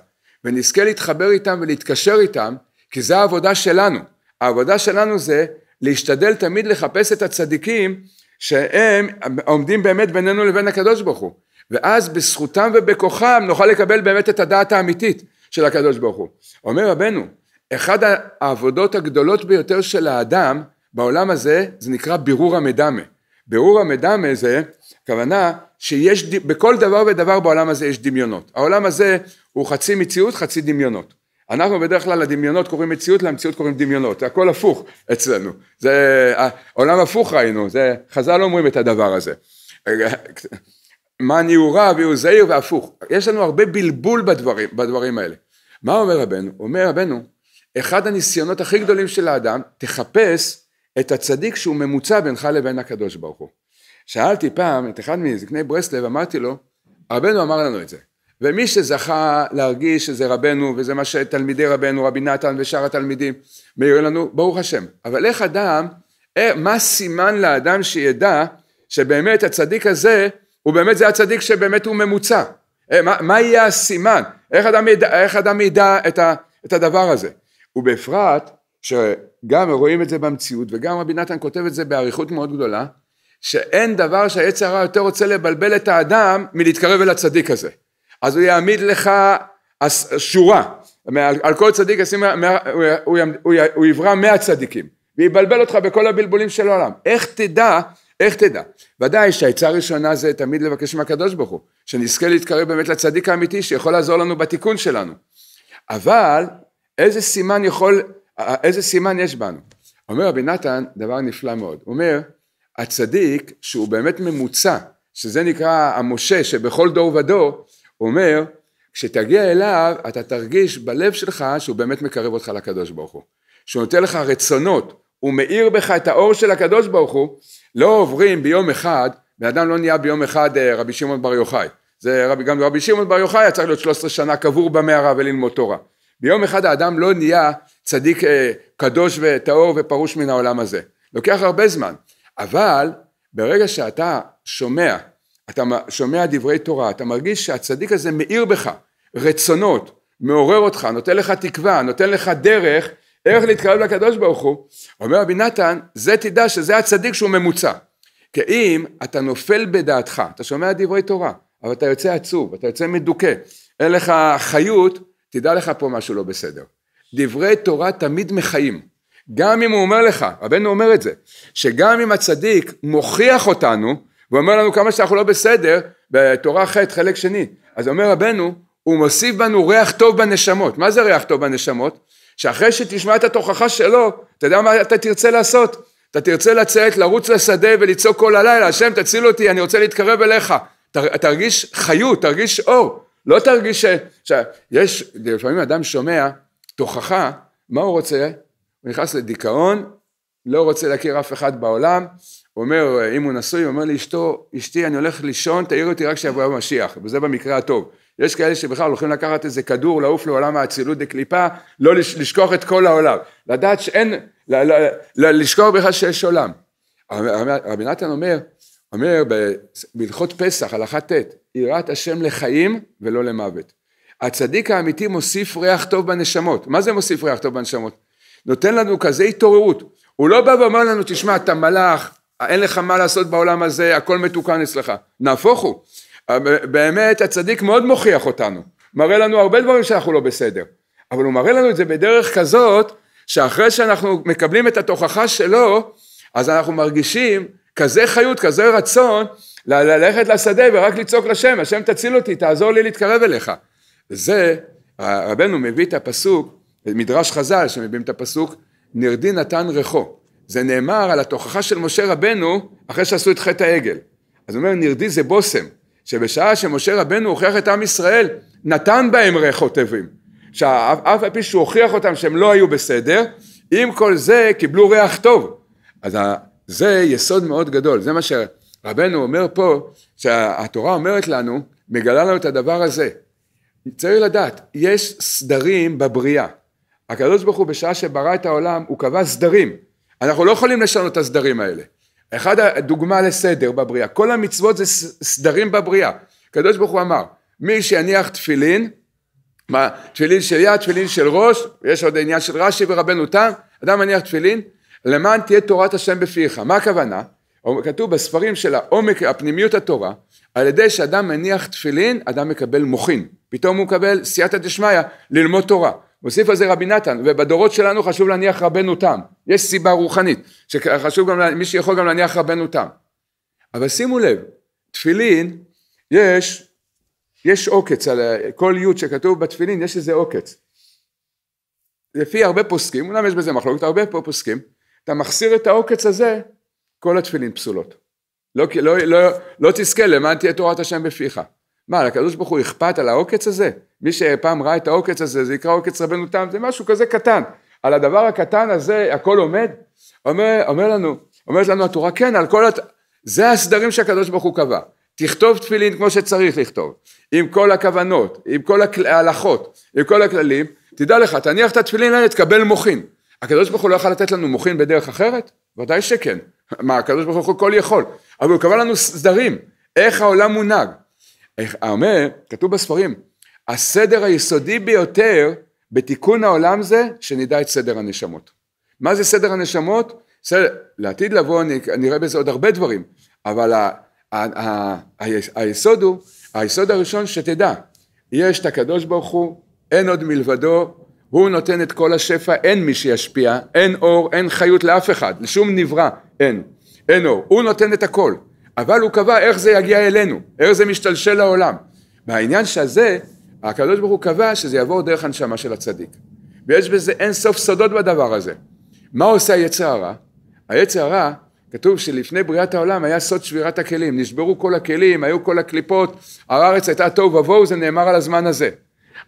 ונזכה להתחבר איתם ולהתקשר איתם, כי זה העבודה שלנו. העבודה שלנו זה להשתדל תמיד לחפש את הצדיקים שהם עומדים באמת בינינו לבין הקדוש ברוך הוא. ואז בזכותם ובכוחם נוכל לקבל באמת את הדעת האמיתית של הקדוש ברוך הוא. אומר רבנו, אחד העבודות הגדולות ביותר של האדם בעולם הזה, זה נקרא בירור המדמה. בירור המדמה זה, כוונה שיש, בכל דבר ודבר בעולם הזה יש דמיונות. העולם הזה הוא חצי מציאות, חצי דמיונות. אנחנו בדרך כלל לדמיונות קוראים מציאות, למציאות קוראים דמיונות, הכל הפוך אצלנו, זה עולם הפוך ראינו, זה חז"ל אומרים את הדבר הזה. מה נהיו רע והוא זהיר והפוך, יש לנו הרבה בלבול בדברים, בדברים האלה. מה אומר רבנו? אומר רבנו, אחד הניסיונות הכי גדולים של האדם, תחפש את הצדיק שהוא ממוצע בינך לבין הקדוש ברוך הוא. שאלתי פעם את אחד מזקני ברסלב, אמרתי לו, רבנו אמר לנו את זה. ומי שזכה להרגיש שזה רבנו וזה מה שתלמידי רבנו, רבי נתן ושאר התלמידים מעירים לנו, ברוך השם. אבל איך אדם, אה, מה סימן לאדם שידע שבאמת הצדיק הזה, הוא באמת זה הצדיק שבאמת הוא ממוצע. אה, מה, מה יהיה הסימן? איך אדם ידע, איך אדם ידע את, ה, את הדבר הזה? ובפרט שגם רואים את זה במציאות וגם רבי נתן כותב את זה באריכות מאוד גדולה שאין דבר שהיצר הרע יותר רוצה לבלבל את האדם מלהתקרב אל הצדיק הזה. אז הוא יעמיד לך שורה, על כל צדיק ישים, הוא יברא מאה צדיקים, ויבלבל אותך בכל הבלבולים של העולם. איך תדע, איך תדע? ודאי שהעצה הראשונה זה תמיד לבקש מהקדוש ברוך הוא, שנזכה להתקרב באמת לצדיק האמיתי שיכול לעזור לנו בתיקון שלנו. אבל איזה סימן יכול, איזה סימן יש בנו? אומר רבי נתן דבר נפלא מאוד, הוא אומר הצדיק שהוא באמת ממוצע, שזה נקרא המשה שבכל דור ודור, הוא אומר, כשתגיע אליו, אתה תרגיש בלב שלך שהוא באמת מקרב אותך לקדוש ברוך הוא. שהוא נותן לך רצונות, הוא מאיר בך את האור של הקדוש ברוך הוא. לא עוברים ביום אחד, בן אדם לא נהיה ביום אחד אה, רבי שמעון בר יוחאי. זה רבי, גם רבי שמעון בר יוחאי היה צריך להיות 13 שנה קבור במערה וללמוד תורה. ביום אחד האדם לא נהיה צדיק אה, קדוש וטהור ופרוש מן העולם הזה. לוקח הרבה זמן. אבל ברגע שאתה שומע אתה שומע דברי תורה, אתה מרגיש שהצדיק הזה מאיר בך רצונות, מעורר אותך, נותן לך תקווה, נותן לך דרך, איך להתקרב לקדוש ברוך הוא. אומר רבי נתן, זה תדע שזה הצדיק שהוא ממוצע. כי אם אתה נופל בדעתך, אתה שומע דברי תורה, אבל אתה יוצא עצוב, אתה יוצא מדוכא, אין לך חיות, תדע לך פה משהו לא בסדר. דברי תורה תמיד מחיים. גם אם הוא אומר לך, רבנו אומר את זה, שגם אם הצדיק מוכיח אותנו, והוא אומר לנו כמה שאנחנו לא בסדר, בתורה ח' חלק שני. אז אומר רבנו, הוא מוסיף בנו ריח טוב בנשמות. מה זה ריח טוב בנשמות? שאחרי שתשמע את התוכחה שלו, אתה יודע מה אתה תרצה לעשות? אתה תרצה לצאת, לרוץ לשדה ולצעוק כל הלילה, השם תציל אותי, אני רוצה להתקרב אליך. תר, תרגיש חיות, תרגיש אור. לא תרגיש ש... יש, לפעמים אדם שומע תוכחה, מה הוא רוצה? הוא נכנס לדיכאון, לא רוצה להכיר אף אחד בעולם, הוא אומר, אם הוא נשוי, הוא אומר לאשתו, אשתי, אני הולך לישון, תעיר אותי רק כשיבוא המשיח, וזה במקרה הטוב. יש כאלה שבכלל הולכים לקחת איזה כדור, לעוף לעולם האצילות דקליפה, לא לשכוח את כל העולם. לדעת שאין, לשכוח בכלל שיש עולם. רבי נתן אומר, אומר בהלכות פסח, הלכה ט', יראת השם לחיים ולא למוות. הצדיק האמיתי מוסיף ריח טוב בנשמות. מה זה מוסיף ריח טוב בנשמות? נותן לנו כזה התעוררות. הוא לא בא ואומר לנו, תשמע, אתה מלאך, אין לך מה לעשות בעולם הזה, הכל מתוקן אצלך. נהפוך הוא. באמת הצדיק מאוד מוכיח אותנו. מראה לנו הרבה דברים שאנחנו לא בסדר. אבל הוא מראה לנו את זה בדרך כזאת, שאחרי שאנחנו מקבלים את התוכחה שלו, אז אנחנו מרגישים כזה חיות, כזה רצון, ללכת לשדה ורק לצעוק לשם, השם תציל אותי, תעזור לי להתקרב אליך. וזה, רבנו מביא את הפסוק, מדרש חז"ל שמביאים את הפסוק, נרדי נתן ריחו. זה נאמר על התוכחה של משה רבנו אחרי שעשו את חטא העגל. אז הוא אומר נרדי זה בושם, שבשעה שמשה רבנו הוכיח את עם ישראל, נתן בהם ריחו טבעים. שאף על פי שהוא הוכיח אותם שהם לא היו בסדר, עם כל זה קיבלו ריח טוב. אז זה יסוד מאוד גדול, זה מה שרבנו אומר פה, שהתורה אומרת לנו, מגלה לנו את הדבר הזה. צריך לדעת, יש סדרים בבריאה. הקדוש ברוך הוא בשעה שברא את העולם הוא קבע סדרים אנחנו לא יכולים לשנות את הסדרים האלה אחד הדוגמה לסדר בבריאה כל המצוות זה סדרים בבריאה הקדוש ברוך הוא אמר מי שיניח תפילין מה תפילין של יד תפילין של ראש יש עוד עניין של רש"י ורבנו תם אדם מניח תפילין למען תהיה תורת השם בפיך מה הכוונה כתוב בספרים של העומק הפנימיות התורה על ידי שאדם מניח תפילין אדם מקבל מוחין פתאום הוא מקבל סייעתא דשמיא ללמוד תורה הוסיף על זה רבי נתן, ובדורות שלנו חשוב להניח רבנו תם, יש סיבה רוחנית, שחשוב גם, מי שיכול גם להניח רבנו תם. אבל שימו לב, תפילין, יש, יש עוקץ, על כל י' שכתוב בתפילין יש איזה עוקץ. לפי הרבה פוסקים, אומנם יש בזה מחלוקת, הרבה פה פוסקים, אתה מחסיר את העוקץ הזה, כל התפילין פסולות. לא, לא, לא, לא תזכה למען תהיה תורת השם בפיך. מה, לקדוש ברוך הוא אכפת על העוקץ הזה? מי שפעם ראה את העוקץ הזה, זה יקרא עוקץ רבנו תם, זה משהו כזה קטן. על הדבר הקטן הזה הכל עומד? אומר, אומר לנו, אומרת לנו התורה, כן, על כל... הת... זה הסדרים שהקדוש ברוך הוא קבע. תכתוב תפילין כמו שצריך לכתוב, עם כל הכוונות, עם כל ההלכות, עם כל הכללים, תדע לך, תניח את התפילין האלה, תקבל מוחין. הקדוש ברוך הוא לא יכול לתת לנו מוחין בדרך אחרת? ודאי שכן. מה, הקדוש ברוך הוא כל יכול, אבל הוא קבע לנו סדרים, איך העולם מונהג. אומר, כתוב בספרים, הסדר היסודי ביותר בתיקון העולם זה שנדע את סדר הנשמות. מה זה סדר הנשמות? סדר, לעתיד לבוא אני, אני אראה בזה עוד הרבה דברים, אבל ה, ה, ה, ה, היסוד הוא, היסוד הראשון שתדע, יש את הקדוש ברוך הוא, אין עוד מלבדו, הוא נותן את כל השפע, אין מי שישפיע, אין אור, אין חיות לאף אחד, לשום נברא, אין, אין אור, הוא נותן את הכל, אבל הוא קבע איך זה יגיע אלינו, איך זה משתלשל לעולם. והעניין שזה, הקדוש ברוך הוא קבע שזה יעבור דרך הנשמה של הצדיק. ויש בזה אין סוף סודות בדבר הזה. מה עושה היצר הרע? היצר הרע, כתוב שלפני בריאת העולם היה סוד שבירת הכלים, נשברו כל הכלים, היו כל הקליפות, הארץ הייתה תוהו ובוהו, זה נאמר על הזמן הזה.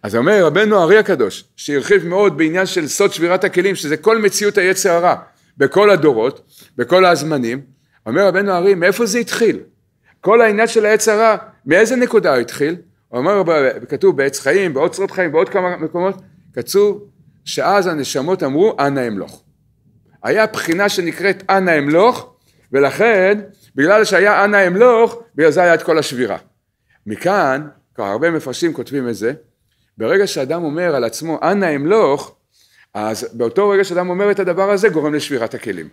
אז אומר רבנו ארי הקדוש, שהרחיב מאוד בעניין של סוד שבירת הכלים, שזה כל מציאות היצר הרע, בכל הדורות, בכל הזמנים, אומר רבנו ארי, מאיפה זה התחיל? כל העניין של היצר הרע, מאיזה נקודה הוא התחיל? אומר כתוב בעץ חיים, באוצרות חיים, בעוד כמה מקומות, כתוב שאז הנשמות אמרו אנא אמלוך. היה בחינה שנקראת אנא אמלוך, ולכן בגלל שהיה אנא אמלוך, בגלל זה היה את כל השבירה. מכאן, כבר הרבה מפרשים כותבים את זה, ברגע שאדם אומר על עצמו אנא אמלוך, אז באותו רגע שאדם אומר את הדבר הזה גורם לשבירת הכלים.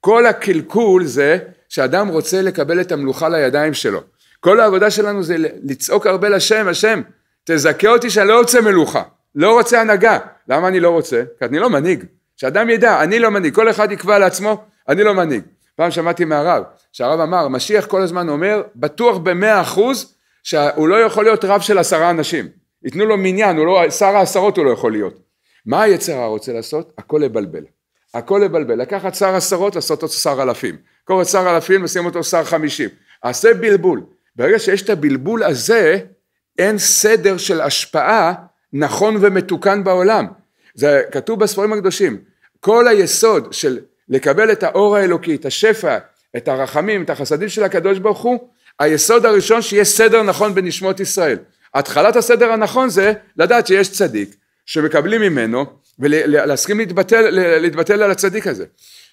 כל הקלקול זה שאדם רוצה לקבל את המלוכה לידיים שלו. כל העבודה שלנו זה לצעוק הרבה לשם, השם, תזכה אותי שאני לא רוצה מלוכה, לא רוצה הנהגה. למה אני לא רוצה? כי אני לא מנהיג. שאדם ידע, אני לא מנהיג, כל אחד יקבע לעצמו, אני לא מנהיג. פעם שמעתי מהרב, שהרב אמר, משיח כל הזמן אומר, בטוח במאה אחוז שהוא לא יכול להיות רב של עשרה אנשים. ייתנו לו מניין, לא, שר העשרות הוא לא יכול להיות. מה היצרה רוצה לעשות? הכל לבלבל. הכל לבלבל. לקחת שר עשרות, לעשות אותו שר אלפים. קורא שר אלפים, נשים אותו שר חמישים. עשה בלבול. ברגע שיש את הבלבול הזה, אין סדר של השפעה נכון ומתוקן בעולם. זה כתוב בספרים הקדושים. כל היסוד של לקבל את האור האלוקי, את השפע, את הרחמים, את החסדים של הקדוש ברוך הוא, היסוד הראשון שיהיה סדר נכון בנשמות ישראל. התחלת הסדר הנכון זה לדעת שיש צדיק שמקבלים ממנו ולהסכים להתבטל, להתבטל על הצדיק הזה.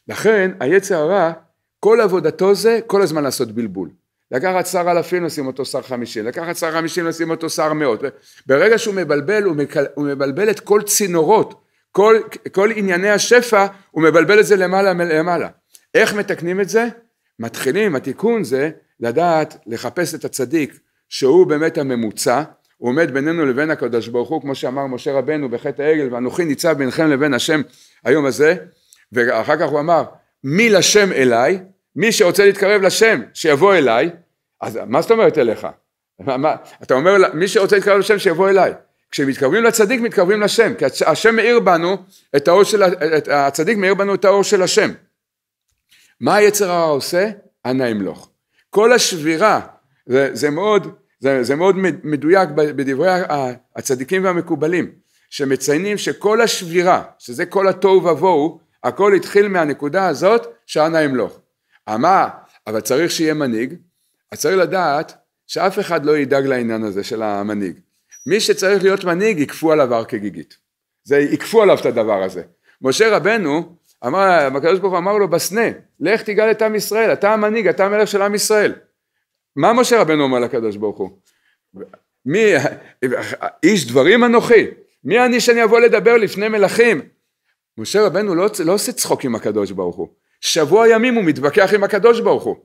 לכן היצר הרע, כל עבודתו זה כל הזמן לעשות בלבול. לקחת שר אלפים לשים אותו שר חמישים, לקחת שר חמישים לשים אותו שר מאות, ברגע שהוא מבלבל הוא, מקל, הוא מבלבל את כל צינורות, כל, כל ענייני השפע הוא מבלבל את זה למעלה למעלה. איך מתקנים את זה? מתחילים, התיקון זה לדעת לחפש את הצדיק שהוא באמת הממוצע, הוא עומד בינינו לבין הקדוש ברוך הוא כמו שאמר משה רבנו בחטא העגל ואנוכי ניצב בינכם לבין השם היום הזה ואחר כך הוא אמר מי לשם אליי מי שרוצה להתקרב לשם, שיבוא אליי, אז מה זאת אומרת אליך? מה, מה, אתה אומר, מי שרוצה להתקרב לשם, שיבוא אליי. כשמתקרבים לצדיק, מתקרבים לשם, כי השם מאיר בנו את האור של, את, הצדיק מאיר בנו את האור של השם. מה היצר הרע עושה? אנא אמלוך. כל השבירה, זה, זה מאוד, זה, זה מאוד מדויק בדברי הצדיקים והמקובלים, שמציינים שכל השבירה, שזה כל התוהו ובוהו, הכל התחיל מהנקודה הזאת, שאנא אמלוך. אמר, אבל צריך שיהיה מנהיג, אז צריך לדעת שאף אחד לא ידאג לעניין הזה של המנהיג. מי שצריך להיות מנהיג, יקפו עליו הר כגיגית. זה, יקפו עליו את הדבר הזה. משה רבנו, אמר, הקדוש ברוך הוא אמר לו, בסנה, לך תיגע את עם ישראל, אתה המנהיג, אתה המלך של עם ישראל. מה משה רבנו אומר לקדוש ברוך הוא? מי, איש דברים אנוכי, מי אני שאני אבוא לדבר לפני מלכים? משה רבנו לא, לא עושה צחוק עם הקדוש ברוך הוא, שבוע ימים הוא מתווכח עם הקדוש ברוך הוא.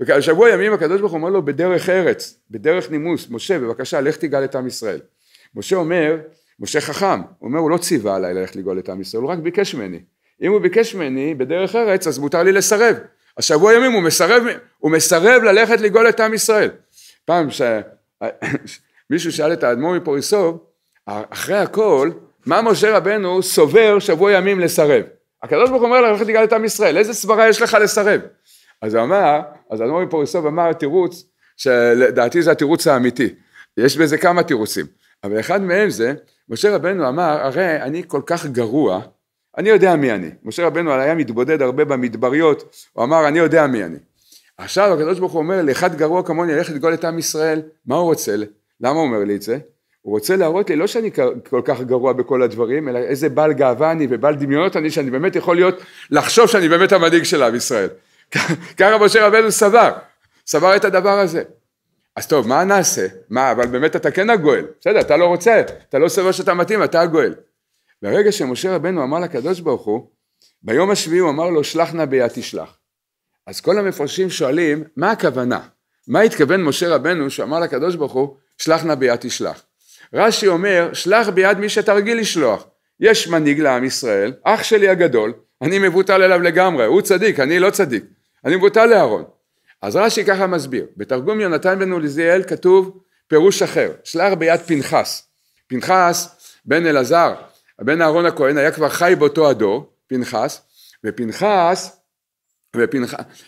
ושבוע ימים הקדוש ברוך הוא אומר לו בדרך ארץ, בדרך נימוס, משה בבקשה לך תגאל את עם ישראל. משה אומר, משה חכם, הוא אומר הוא לא ציווה עליי ללכת לגאול את עם ישראל, הוא רק ביקש ממני. אם הוא ביקש ממני בדרך ארץ אז מותר לי לסרב. השבוע ימים הוא מסרב, הוא מסרב ללכת לגאול את עם ישראל. פעם ש... מישהו שאל את האדמו"ר מפוריסוב, אחרי הכל, מה משה רבנו סובר שבוע ימים לסרב? הקדוש ברוך הוא אומר ללכת תגאל את עם ישראל, איזה סברה יש לך לסרב? אז הוא אמר, אז אדמו"ר מפוריסוב אמר תירוץ, שלדעתי זה התירוץ האמיתי, יש בזה כמה תירוצים, אבל אחד מהם זה, משה רבנו אמר, הרי אני כל כך גרוע, אני יודע מי אני. משה רבנו היה מתבודד הרבה במדבריות, הוא אמר, אני יודע מי אני. עכשיו הקדוש ברוך הוא אומר, לאחד גרוע כמוני, ללכת לגאול את עם ישראל, מה הוא רוצה? למה הוא אומר לי את זה? הוא רוצה להראות לי לא שאני כל כך גרוע בכל הדברים, אלא איזה בעל גאווה אני ובעל דמיונות אני, שאני באמת יכול להיות, לחשוב שאני באמת המנהיג של עם ישראל. ככה משה רבנו סבר, סבר את הדבר הזה. אז טוב, מה נעשה? מה, אבל באמת אתה כן הגואל, בסדר, אתה לא רוצה, אתה לא סבר שאתה מתאים, אתה הגואל. ברגע שמשה רבנו אמר לקדוש ברוך הוא, ביום השביעי הוא אמר לו, שלח נא ביד תשלח. אז כל המפרשים שואלים, מה הכוונה? מה התכוון משה רבנו שאמר לקדוש ברוך הוא, שלח נא ביד תשלח? רש"י אומר, שלח ביד מי שאתה רגיל לשלוח. יש מנהיג לעם ישראל, אח שלי הגדול, אני מבוטל אליו לגמרי, הוא צדיק, אני לא צדיק, אני מבוטל לאהרון. אז רש"י ככה מסביר, בתרגום יונתן בן אוליזיאל כתוב פירוש אחר, שלח ביד פנחס. פנחס בן אלעזר, בן אהרון הכהן, היה כבר חי באותו הדור, פנחס, ופנחס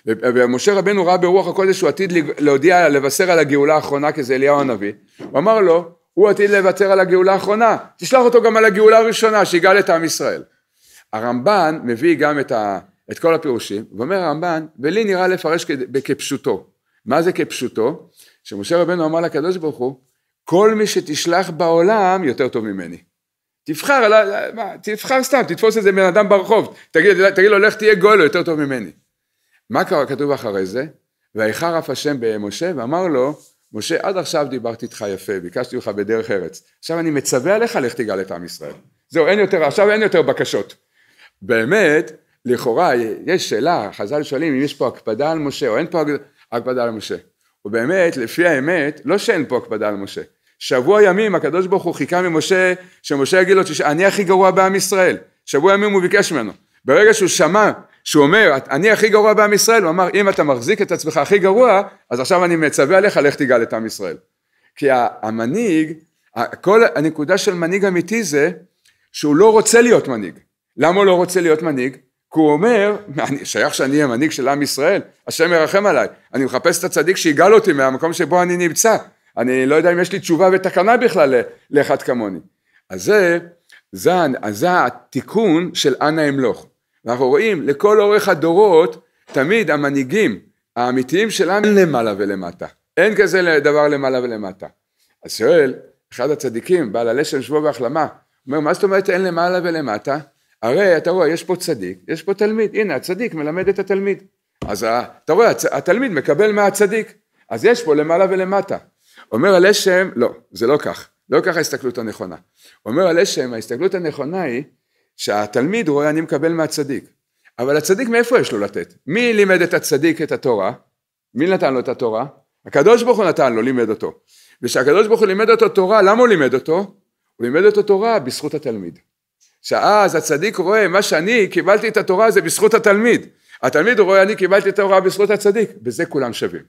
ומשה רבנו ראה ברוח הקודש הוא עתיד להודיע, לבשר על הגאולה האחרונה כי זה אליהו הנביא, הוא אמר לו הוא עתיד לוותר על הגאולה האחרונה, תשלח אותו גם על הגאולה הראשונה שיגאל את עם ישראל. הרמב"ן מביא גם את, ה, את כל הפירושים, ואומר הרמב"ן, ולי נראה לפרש כ, כפשוטו. מה זה כפשוטו? שמשה רבנו אמר לקדוש ברוך הוא, כל מי שתשלח בעולם יותר טוב ממני. תבחר, לא, לא, מה, תבחר סתם, תתפוס איזה בן אדם ברחוב, תגיד, תגיד לו לך תהיה גואל יותר טוב ממני. מה קרה כתוב אחרי זה? ואיחר אף השם במשה ואמר לו משה עד עכשיו דיברתי איתך יפה, ביקשתי ממך בדרך ארץ, עכשיו אני מצווה עליך לך תגאל את עם ישראל. זהו, אין יותר, עכשיו אין יותר בקשות. באמת, לכאורה, יש שאלה, חז"ל שואלים אם יש פה הקפדה על משה או אין פה הקפדה על משה. ובאמת, לפי האמת, לא שאין פה הקפדה על משה. שבוע ימים הקדוש ברוך הוא חיכה ממשה, שמשה יגיד לו, שאני הכי גרוע בעם ישראל. שבוע ימים הוא ביקש ממנו. ברגע שהוא שמע שהוא אומר, אני הכי גרוע בעם ישראל, הוא אמר, אם אתה מחזיק את עצמך הכי גרוע, אז עכשיו אני מצווה עליך, לך תיגע את עם ישראל. כי המנהיג, כל הנקודה של מנהיג אמיתי זה שהוא לא רוצה להיות מנהיג. למה הוא לא רוצה להיות מנהיג? כי הוא אומר, שייך שאני אהיה מנהיג של עם ישראל, השם ירחם עליי, אני מחפש את הצדיק שיגאל אותי מהמקום שבו אני נמצא, אני לא יודע אם יש לי תשובה ותקנה בכלל לאחד כמוני. אז זה, זה, זה התיקון של אנא אמלוך. ואנחנו רואים לכל אורך הדורות, תמיד המנהיגים האמיתיים שלנו אין למעלה ולמטה. אין כזה דבר למעלה ולמטה. אז שואל, אחד הצדיקים, בעל הלשם שבו בהחלמה, אומר, מה זאת אומרת אין למעלה ולמטה? הרי אתה רואה, יש פה צדיק, יש פה תלמיד, הנה הצדיק מלמד את התלמיד. אז אתה רואה, התלמיד מקבל מהצדיק, אז יש פה למעלה ולמטה. אומר הלשם, לא, זה לא כך, לא כך ההסתכלות הנכונה. אומר הלשם, ההסתכלות הנכונה היא שהתלמיד רואה אני מקבל מהצדיק. אבל הצדיק מאיפה יש לו לתת? מי לימד את הצדיק את התורה? מי נתן לו את התורה? הקדוש ברוך הוא נתן לו, לימד אותו. וכשהקדוש ברוך הוא לימד אותו תורה, למה הוא לימד אותו? הוא לימד אותו תורה בזכות התלמיד. שאז הצדיק רואה מה שאני קיבלתי את התורה זה בזכות התלמיד. התלמיד רואה אני קיבלתי את התורה בזכות הצדיק, בזה כולם שווים.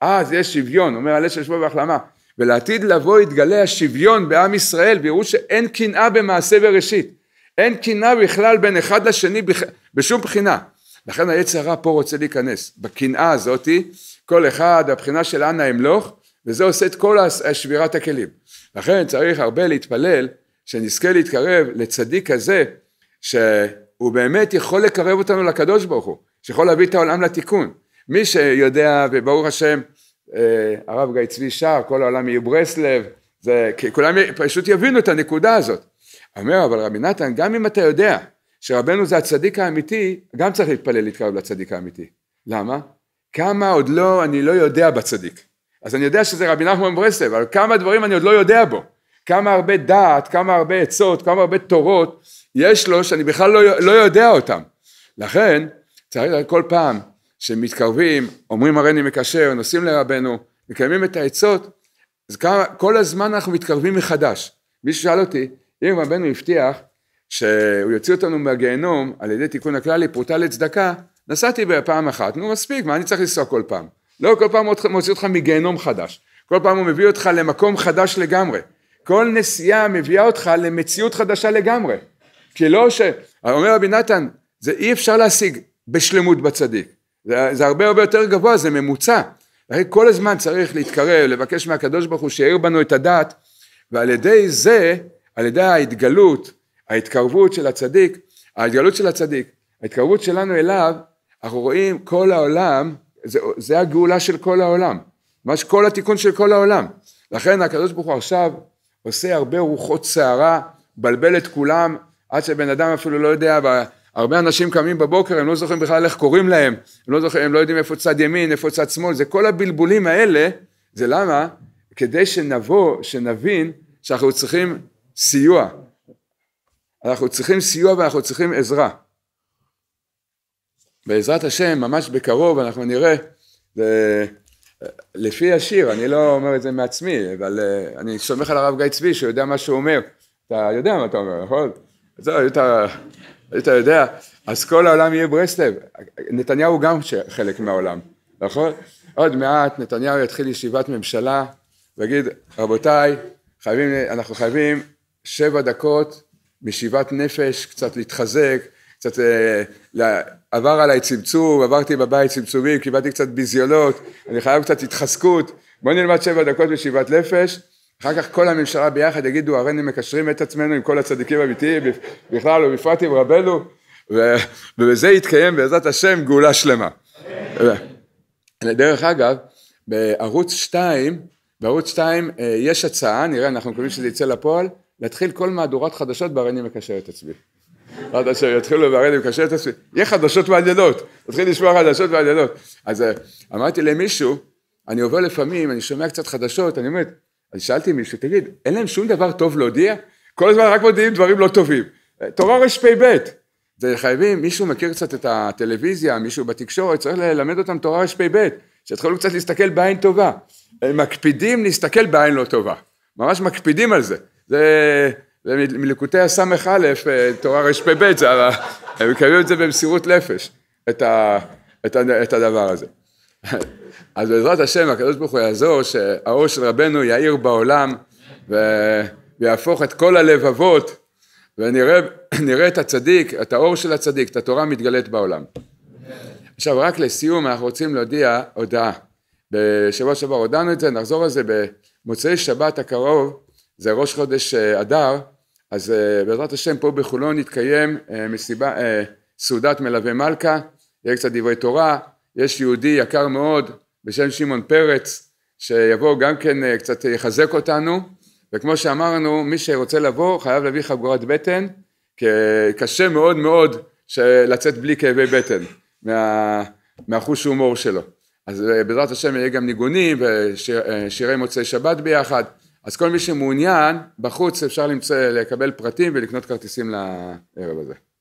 אז יש שוויון, אומר הלב שבו והחלמה. ולעתיד לבוא יתגלה השוויון בעם ישראל ויראו שאין קנאה במעשה בראשית. אין קנאה בכלל בין אחד לשני בכ... בשום בחינה. לכן היצר הרע פה רוצה להיכנס. בקנאה הזאתי, כל אחד, הבחינה של אנא אמלוך, וזה עושה את כל השבירת הכלים. לכן צריך הרבה להתפלל, שנזכה להתקרב לצדיק הזה, שהוא באמת יכול לקרב אותנו לקדוש ברוך הוא, שיכול להביא את העולם לתיקון. מי שיודע, וברוך השם, אה, הרב גיא צבי שר, כל העולם יהיו ברסלב, זה, כולם פשוט יבינו את הנקודה הזאת. אומר, אבל רבי נתן, גם אם אתה יודע שרבנו זה הצדיק האמיתי, גם צריך להתפלל להתקרב לצדיק האמיתי. למה? כמה עוד לא, אני לא יודע בצדיק. אז אני יודע שזה רבי נחמן ברסלב, אבל כמה דברים אני עוד לא יודע בו. כמה הרבה דעת, כמה הרבה עצות, כמה הרבה תורות יש לו שאני בכלל לא, לא יודע אותם. לכן, צריך כל פעם שמתקרבים, אומרים הריני מקשר, נוסעים לרבנו, מקיימים את העצות, אז כל הזמן אנחנו מתקרבים מחדש. מישהו שאל אותי, אם רבנו הבטיח שהוא יוציא אותנו מהגיהנום על ידי תיקון הכללי, פרוטה לצדקה, נסעתי בפעם אחת, נו מספיק, מה אני צריך לנסוע כל פעם? לא, כל פעם הוא מוציא אותך מגיהנום חדש, כל פעם הוא מביא אותך למקום חדש לגמרי, כל נסיעה מביאה אותך למציאות חדשה לגמרי, כי לא ש... אומר רבי נתן, זה אי אפשר להשיג בשלמות בצדיק, זה, זה הרבה הרבה יותר גבוה, זה ממוצע, הרי כל הזמן צריך להתקרב, לבקש מהקדוש ברוך הוא שיעיר בנו את הדעת, ועל ידי זה על ידי ההתגלות, ההתקרבות של הצדיק, ההתגלות של הצדיק, ההתקרבות שלנו אליו, אנחנו רואים כל העולם, זה, זה הגאולה של כל העולם, ממש כל התיקון של כל העולם. לכן הקדוש ברוך הוא עכשיו עושה הרבה רוחות סערה, בלבל את כולם, עד שבן אדם אפילו לא יודע, הרבה אנשים קמים בבוקר, הם לא זוכרים בכלל איך קוראים להם, הם לא, זוכרים, הם לא יודעים איפה צד ימין, איפה צד שמאל, זה כל הבלבולים האלה, זה למה? כדי שנבוא, שנבין שאנחנו צריכים סיוע. אנחנו צריכים סיוע ואנחנו צריכים עזרה. בעזרת השם, ממש בקרוב אנחנו נראה, ו... לפי השיר, אני לא אומר את זה מעצמי, אבל אה, אני סומך על הרב גיא צבי שהוא יודע מה שהוא אומר. אתה יודע מה אתה אומר, נכון? זהו, לא, היית, היית יודע, אז כל העולם יהיה ברסלב. נתניהו גם חלק מהעולם, נכון? עוד מעט נתניהו יתחיל ישיבת ממשלה ויגיד, רבותיי, חייבים, אנחנו חייבים שבע דקות משיבת נפש, קצת להתחזק, קצת אה, עבר עליי צמצום, עברתי בבית צמצומים, קיבלתי קצת ביזיונות, אני חייב קצת התחזקות, בוא נלמד שבע דקות משיבת נפש, אחר כך כל הממשלה ביחד יגידו הרי אני מקשרים את עצמנו עם כל הצדיקים האמיתיים בכלל ובפרט עם רבנו ובזה יתקיים בעזרת השם גאולה שלמה. דרך אגב בערוץ 2 בערוץ 2 אה, יש הצעה נראה אנחנו מקווים שזה יצא לפועל להתחיל כל מהדורת חדשות בהרי אני מקשר את עצמי. עד אשר יתחילו בהרי מקשר את עצמי. יהיה חדשות מעניינות, תתחיל לשמוע חדשות מעניינות. אז אה, אמרתי למישהו, אני עובר לפעמים, אני שומע קצת חדשות, אני אומר, אז שאלתי מישהו, תגיד, אין להם שום דבר טוב להודיע? כל הזמן רק מודיעים דברים לא טובים. אה, תורה רפ"ב. זה חייבים, מישהו מכיר קצת את הטלוויזיה, מישהו בתקשורת, צריך ללמד אותם תורה רפ"ב, שיתחילו קצת להסתכל בעין טובה. הם מקפידים להסתכל בעין לא טובה, ממש מקפידים על זה. זה, זה הסמך א', אה, תורה רפ"ב, הם מקבלים את זה במסירות נפש, את, ה, את, ה, את הדבר הזה. אז בעזרת השם, הקדוש ברוך הוא יעזור, שהאור של רבנו יאיר בעולם, ו... ויהפוך את כל הלבבות, ונראה את הצדיק, את האור של הצדיק, את התורה מתגלית בעולם. עכשיו רק לסיום אנחנו רוצים להודיע הודעה. בשבוע שעבר הודענו את זה, נחזור על זה במוצאי שבת הקרוב, זה ראש חודש אה, אדר, אז אה, בעזרת השם פה בחולון יתקיים אה, מסיבה, סעודת מלווה מלכה, יהיה קצת דברי תורה, יש יהודי יקר מאוד בשם שמעון פרץ, שיבוא גם כן קצת יחזק אותנו, וכמו שאמרנו, מי שרוצה לבוא חייב להביא חגורת בטן, כי קשה מאוד מאוד לצאת בלי כאבי בטן, מה, מהחוש הומור שלו. אז בעזרת השם יהיה גם ניגונים ושירי מוצאי שבת ביחד, אז כל מי שמעוניין, בחוץ אפשר למצוא, לקבל פרטים ולקנות כרטיסים לערב הזה.